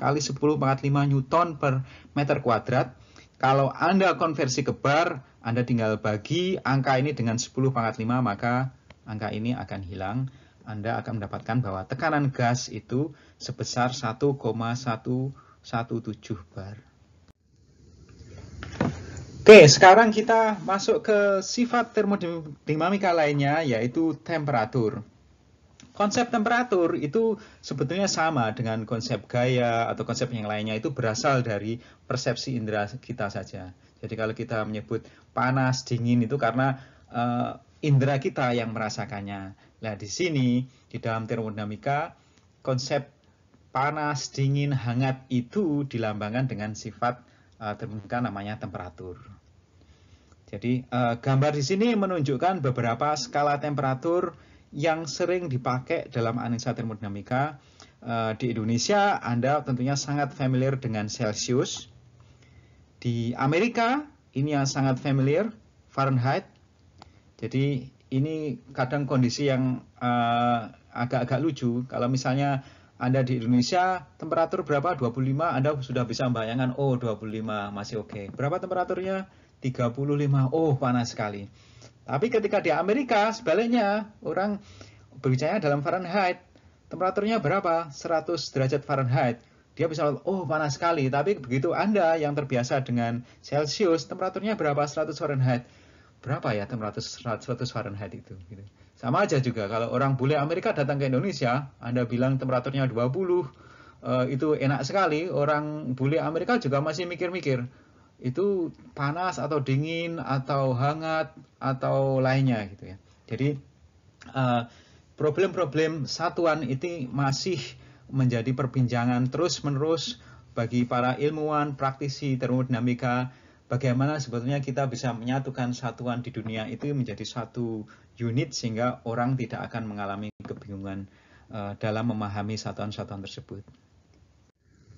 kali 10 pangkat 5 Newton per meter kuadrat. Kalau Anda konversi ke bar, Anda tinggal bagi angka ini dengan 10 pangkat 5, maka angka ini akan hilang. Anda akan mendapatkan bahwa tekanan gas itu sebesar 1,117 bar. Oke, sekarang kita masuk ke sifat termodinamika lainnya, yaitu temperatur. Konsep temperatur itu sebetulnya sama dengan konsep gaya atau konsep yang lainnya itu berasal dari persepsi indera kita saja. Jadi kalau kita menyebut panas, dingin itu karena uh, indera kita yang merasakannya. Nah, di sini di dalam termodinamika konsep panas, dingin, hangat itu dilambangkan dengan sifat uh, termodinamika namanya temperatur. Jadi, eh, gambar di sini menunjukkan beberapa skala temperatur yang sering dipakai dalam analisa termodinamika. Eh, di Indonesia, Anda tentunya sangat familiar dengan Celsius. Di Amerika, ini yang sangat familiar, Fahrenheit. Jadi, ini kadang kondisi yang eh, agak-agak uh, lucu. Kalau misalnya Anda di Indonesia temperatur berapa? 25, Anda sudah bisa membayangkan oh 25 masih oke. Okay. Berapa temperaturnya? 35. Oh, panas sekali. Tapi ketika di Amerika sebaliknya orang berbicara dalam Fahrenheit, temperaturnya berapa? 100 derajat Fahrenheit. Dia bisa oh panas sekali, tapi begitu Anda yang terbiasa dengan Celsius, temperaturnya berapa? 100 Fahrenheit berapa ya 100 100 Fahrenheit itu gitu. Sama aja juga kalau orang bule Amerika datang ke Indonesia, Anda bilang temperaturnya 20 uh, eh, itu enak sekali, orang bule Amerika juga masih mikir-mikir itu panas atau dingin atau hangat atau lainnya gitu ya. Jadi eh, problem-problem uh, satuan itu masih menjadi perbincangan terus-menerus bagi para ilmuwan praktisi termodinamika bagaimana sebetulnya kita bisa menyatukan satuan di dunia itu menjadi satu unit sehingga orang tidak akan mengalami kebingungan eh, dalam memahami satuan-satuan tersebut.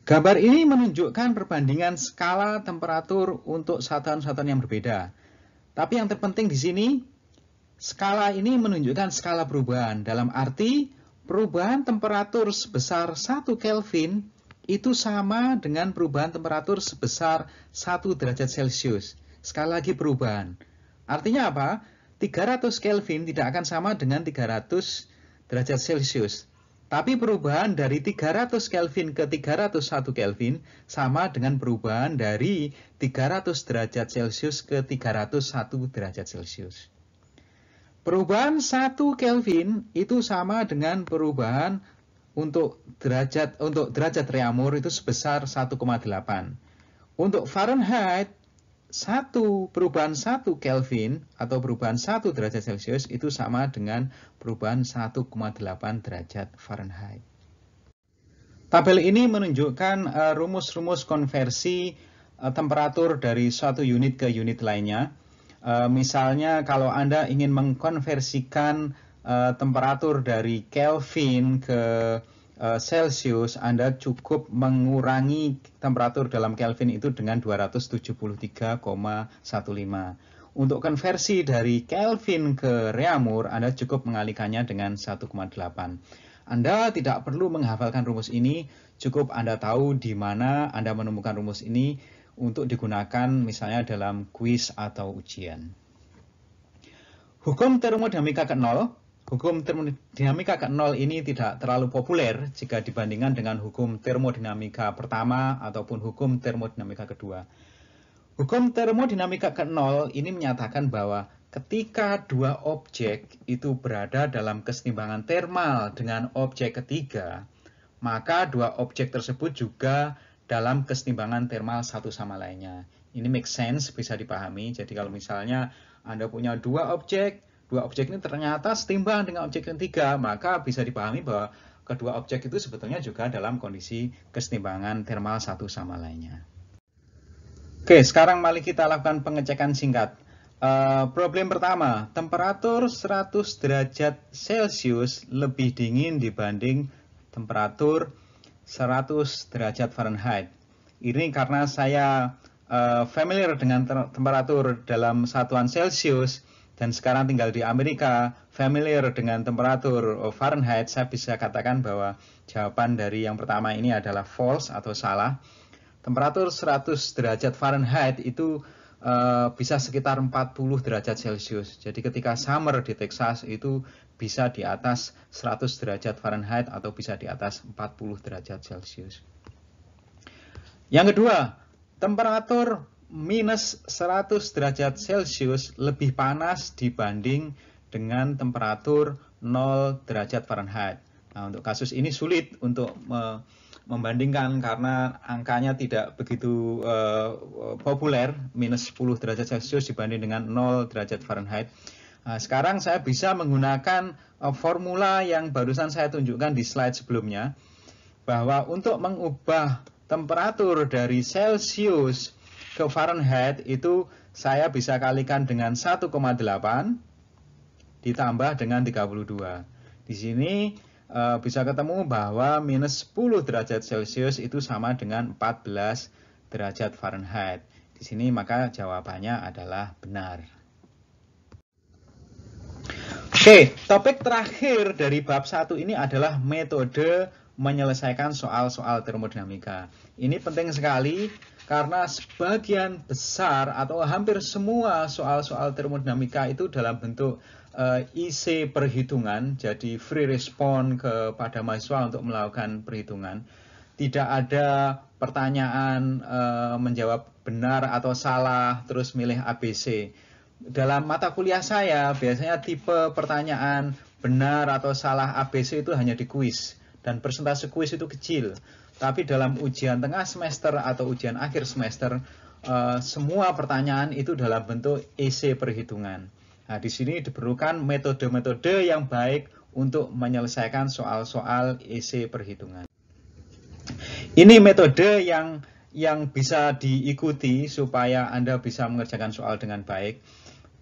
Gambar ini menunjukkan perbandingan skala temperatur untuk satuan-satuan yang berbeda. Tapi yang terpenting di sini, skala ini menunjukkan skala perubahan. Dalam arti, perubahan temperatur sebesar 1 Kelvin itu sama dengan perubahan temperatur sebesar 1 derajat Celcius. Sekali lagi perubahan. Artinya apa? 300 Kelvin tidak akan sama dengan 300 derajat Celcius. Tapi perubahan dari 300 Kelvin ke 301 Kelvin sama dengan perubahan dari 300 derajat Celcius ke 301 derajat Celcius. Perubahan 1 Kelvin itu sama dengan perubahan untuk derajat untuk derajat Reamur itu sebesar 1,8. Untuk Fahrenheit satu perubahan satu Kelvin atau perubahan satu derajat Celcius itu sama dengan perubahan 1,8 derajat Fahrenheit. Tabel ini menunjukkan eh, rumus-rumus uh, konversi uh, temperatur dari suatu unit ke unit lainnya. Uh, misalnya kalau Anda ingin mengkonversikan uh, temperatur dari Kelvin ke uh, Celsius, Anda cukup mengurangi temperatur dalam Kelvin itu dengan 273,15. Untuk konversi dari Kelvin ke Reamur, Anda cukup mengalikannya dengan 1,8. Anda tidak perlu menghafalkan rumus ini, cukup Anda tahu di mana Anda menemukan rumus ini untuk digunakan misalnya dalam kuis atau ujian. Hukum termodinamika ke-0 Hukum termodinamika ke-0 ini tidak terlalu populer jika dibandingkan dengan hukum termodinamika pertama ataupun hukum termodinamika kedua. Hukum termodinamika ke-0 ini menyatakan bahwa ketika dua objek itu berada dalam keseimbangan termal dengan objek ketiga, maka dua objek tersebut juga dalam keseimbangan termal satu sama lainnya. Ini make sense, bisa dipahami. Jadi kalau misalnya Anda punya dua objek, dua objek ini ternyata setimbang dengan objek yang tiga, maka bisa dipahami bahwa kedua objek itu sebetulnya juga dalam kondisi kesetimbangan termal satu sama lainnya. Oke, sekarang mari kita lakukan pengecekan singkat. Uh, problem pertama, temperatur 100 derajat Celcius lebih dingin dibanding temperatur 100 derajat Fahrenheit. Ini karena saya uh, familiar dengan temperatur dalam satuan Celcius, dan sekarang tinggal di Amerika, familiar dengan temperatur oh, Fahrenheit, saya bisa katakan bahwa jawaban dari yang pertama ini adalah false atau salah. Temperatur 100 derajat Fahrenheit itu e, bisa sekitar 40 derajat Celcius. Jadi ketika summer di Texas itu bisa di atas 100 derajat Fahrenheit atau bisa di atas 40 derajat Celcius. Yang kedua, temperatur minus 100 derajat Celcius lebih panas dibanding dengan temperatur 0 derajat Fahrenheit. Nah, untuk kasus ini sulit untuk membandingkan karena angkanya tidak begitu uh, populer, minus 10 derajat Celcius dibanding dengan 0 derajat Fahrenheit. Nah, sekarang saya bisa menggunakan uh, formula yang barusan saya tunjukkan di slide sebelumnya, bahwa untuk mengubah temperatur dari Celcius ke Fahrenheit itu saya bisa kalikan dengan 1,8 ditambah dengan 32. Di sini eh, bisa ketemu bahwa minus 10 derajat Celcius itu sama dengan 14 derajat Fahrenheit. Di sini maka jawabannya adalah benar. Oke, topik terakhir dari bab 1 ini adalah metode menyelesaikan soal-soal termodinamika. Ini penting sekali karena sebagian besar atau hampir semua soal-soal termodinamika itu dalam bentuk uh, eh, IC perhitungan, jadi free response kepada mahasiswa untuk melakukan perhitungan. Tidak ada pertanyaan uh, menjawab benar atau salah, terus milih ABC. Dalam mata kuliah saya, biasanya tipe pertanyaan benar atau salah ABC itu hanya di kuis, dan persentase kuis itu kecil tapi dalam ujian tengah semester atau ujian akhir semester, eh, semua pertanyaan itu dalam bentuk EC perhitungan. Nah, di sini diperlukan metode-metode yang baik untuk menyelesaikan soal-soal EC perhitungan. Ini metode yang yang bisa diikuti supaya Anda bisa mengerjakan soal dengan baik.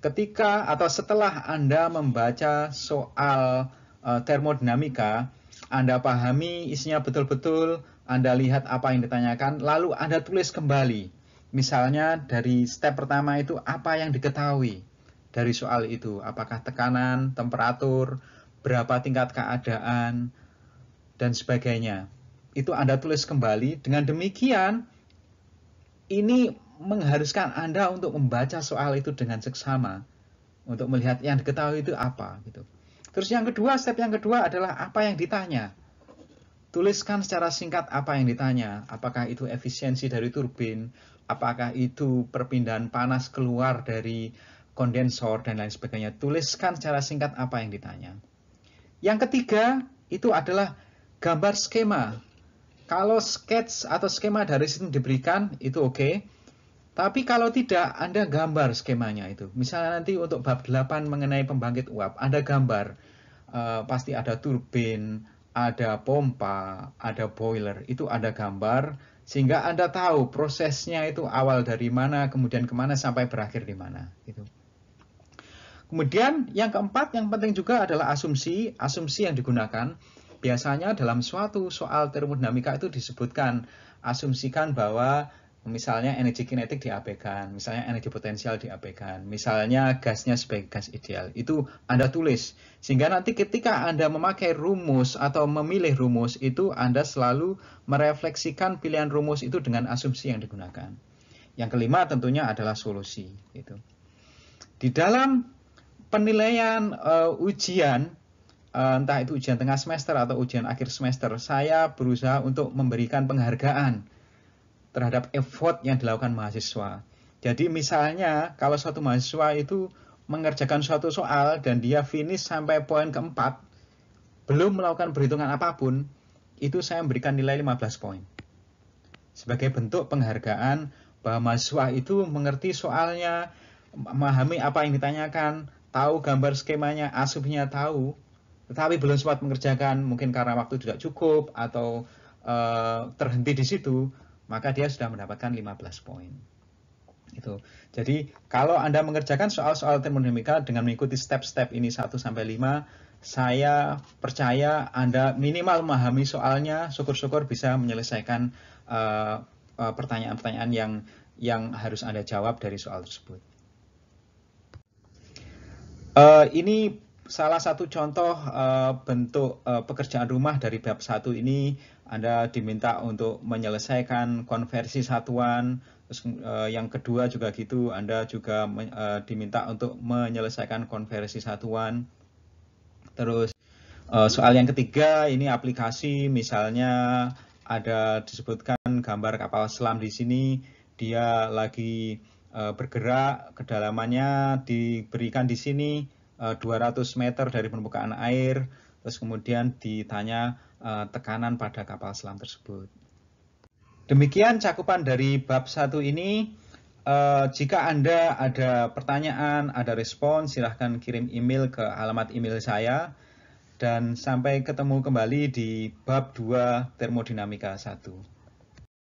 Ketika atau setelah Anda membaca soal eh, termodinamika, Anda pahami isinya betul-betul, anda lihat apa yang ditanyakan, lalu Anda tulis kembali. Misalnya dari step pertama itu apa yang diketahui dari soal itu, apakah tekanan, temperatur, berapa tingkat keadaan, dan sebagainya. Itu Anda tulis kembali. Dengan demikian, ini mengharuskan Anda untuk membaca soal itu dengan seksama, untuk melihat yang diketahui itu apa gitu. Terus yang kedua, step yang kedua adalah apa yang ditanya. Tuliskan secara singkat apa yang ditanya, apakah itu efisiensi dari turbin, apakah itu perpindahan panas keluar dari kondensor, dan lain sebagainya. Tuliskan secara singkat apa yang ditanya. Yang ketiga, itu adalah gambar skema. Kalau sketch atau skema dari situ diberikan, itu oke. Okay. Tapi kalau tidak, Anda gambar skemanya itu. Misalnya nanti untuk bab 8 mengenai pembangkit uap, Anda gambar. uh, pasti ada turbin, ada pompa, ada boiler, itu ada gambar sehingga Anda tahu prosesnya itu awal dari mana, kemudian kemana sampai berakhir di mana. Gitu. Kemudian yang keempat yang penting juga adalah asumsi, asumsi yang digunakan biasanya dalam suatu soal termodinamika itu disebutkan asumsikan bahwa misalnya energi kinetik diabaikan, misalnya energi potensial diabaikan, misalnya gasnya sebagai gas ideal. Itu Anda tulis. Sehingga nanti ketika Anda memakai rumus atau memilih rumus itu Anda selalu merefleksikan pilihan rumus itu dengan asumsi yang digunakan. Yang kelima tentunya adalah solusi gitu. Di dalam penilaian uh, ujian uh, entah itu ujian tengah semester atau ujian akhir semester, saya berusaha untuk memberikan penghargaan terhadap effort yang dilakukan mahasiswa. Jadi misalnya kalau suatu mahasiswa itu mengerjakan suatu soal dan dia finish sampai poin keempat, belum melakukan perhitungan apapun, itu saya memberikan nilai 15 poin. Sebagai bentuk penghargaan bahwa mahasiswa itu mengerti soalnya, memahami apa yang ditanyakan, tahu gambar skemanya, asupnya tahu, tetapi belum sempat mengerjakan mungkin karena waktu tidak cukup atau e, terhenti di situ, maka dia sudah mendapatkan 15 poin. Itu. Jadi kalau Anda mengerjakan soal-soal termodinamika dengan mengikuti step-step ini 1 sampai 5, saya percaya Anda minimal memahami soalnya, syukur-syukur bisa menyelesaikan eh, eh, pertanyaan-pertanyaan uh, yang yang harus Anda jawab dari soal tersebut. Uh, ini salah satu contoh uh, bentuk uh, pekerjaan rumah dari bab 1 ini anda diminta untuk menyelesaikan konversi satuan. Terus eh, yang kedua juga gitu, Anda juga eh, diminta untuk menyelesaikan konversi satuan. Terus eh, soal yang ketiga ini aplikasi misalnya ada disebutkan gambar kapal selam di sini, dia lagi eh, bergerak, kedalamannya diberikan di sini 200 eh, meter dari permukaan air, terus kemudian ditanya Eh, tekanan pada kapal selam tersebut. Demikian cakupan dari bab satu ini. Eh, jika Anda ada pertanyaan, ada respon, silahkan kirim email ke alamat email saya. Dan sampai ketemu kembali di bab 2 termodinamika 1.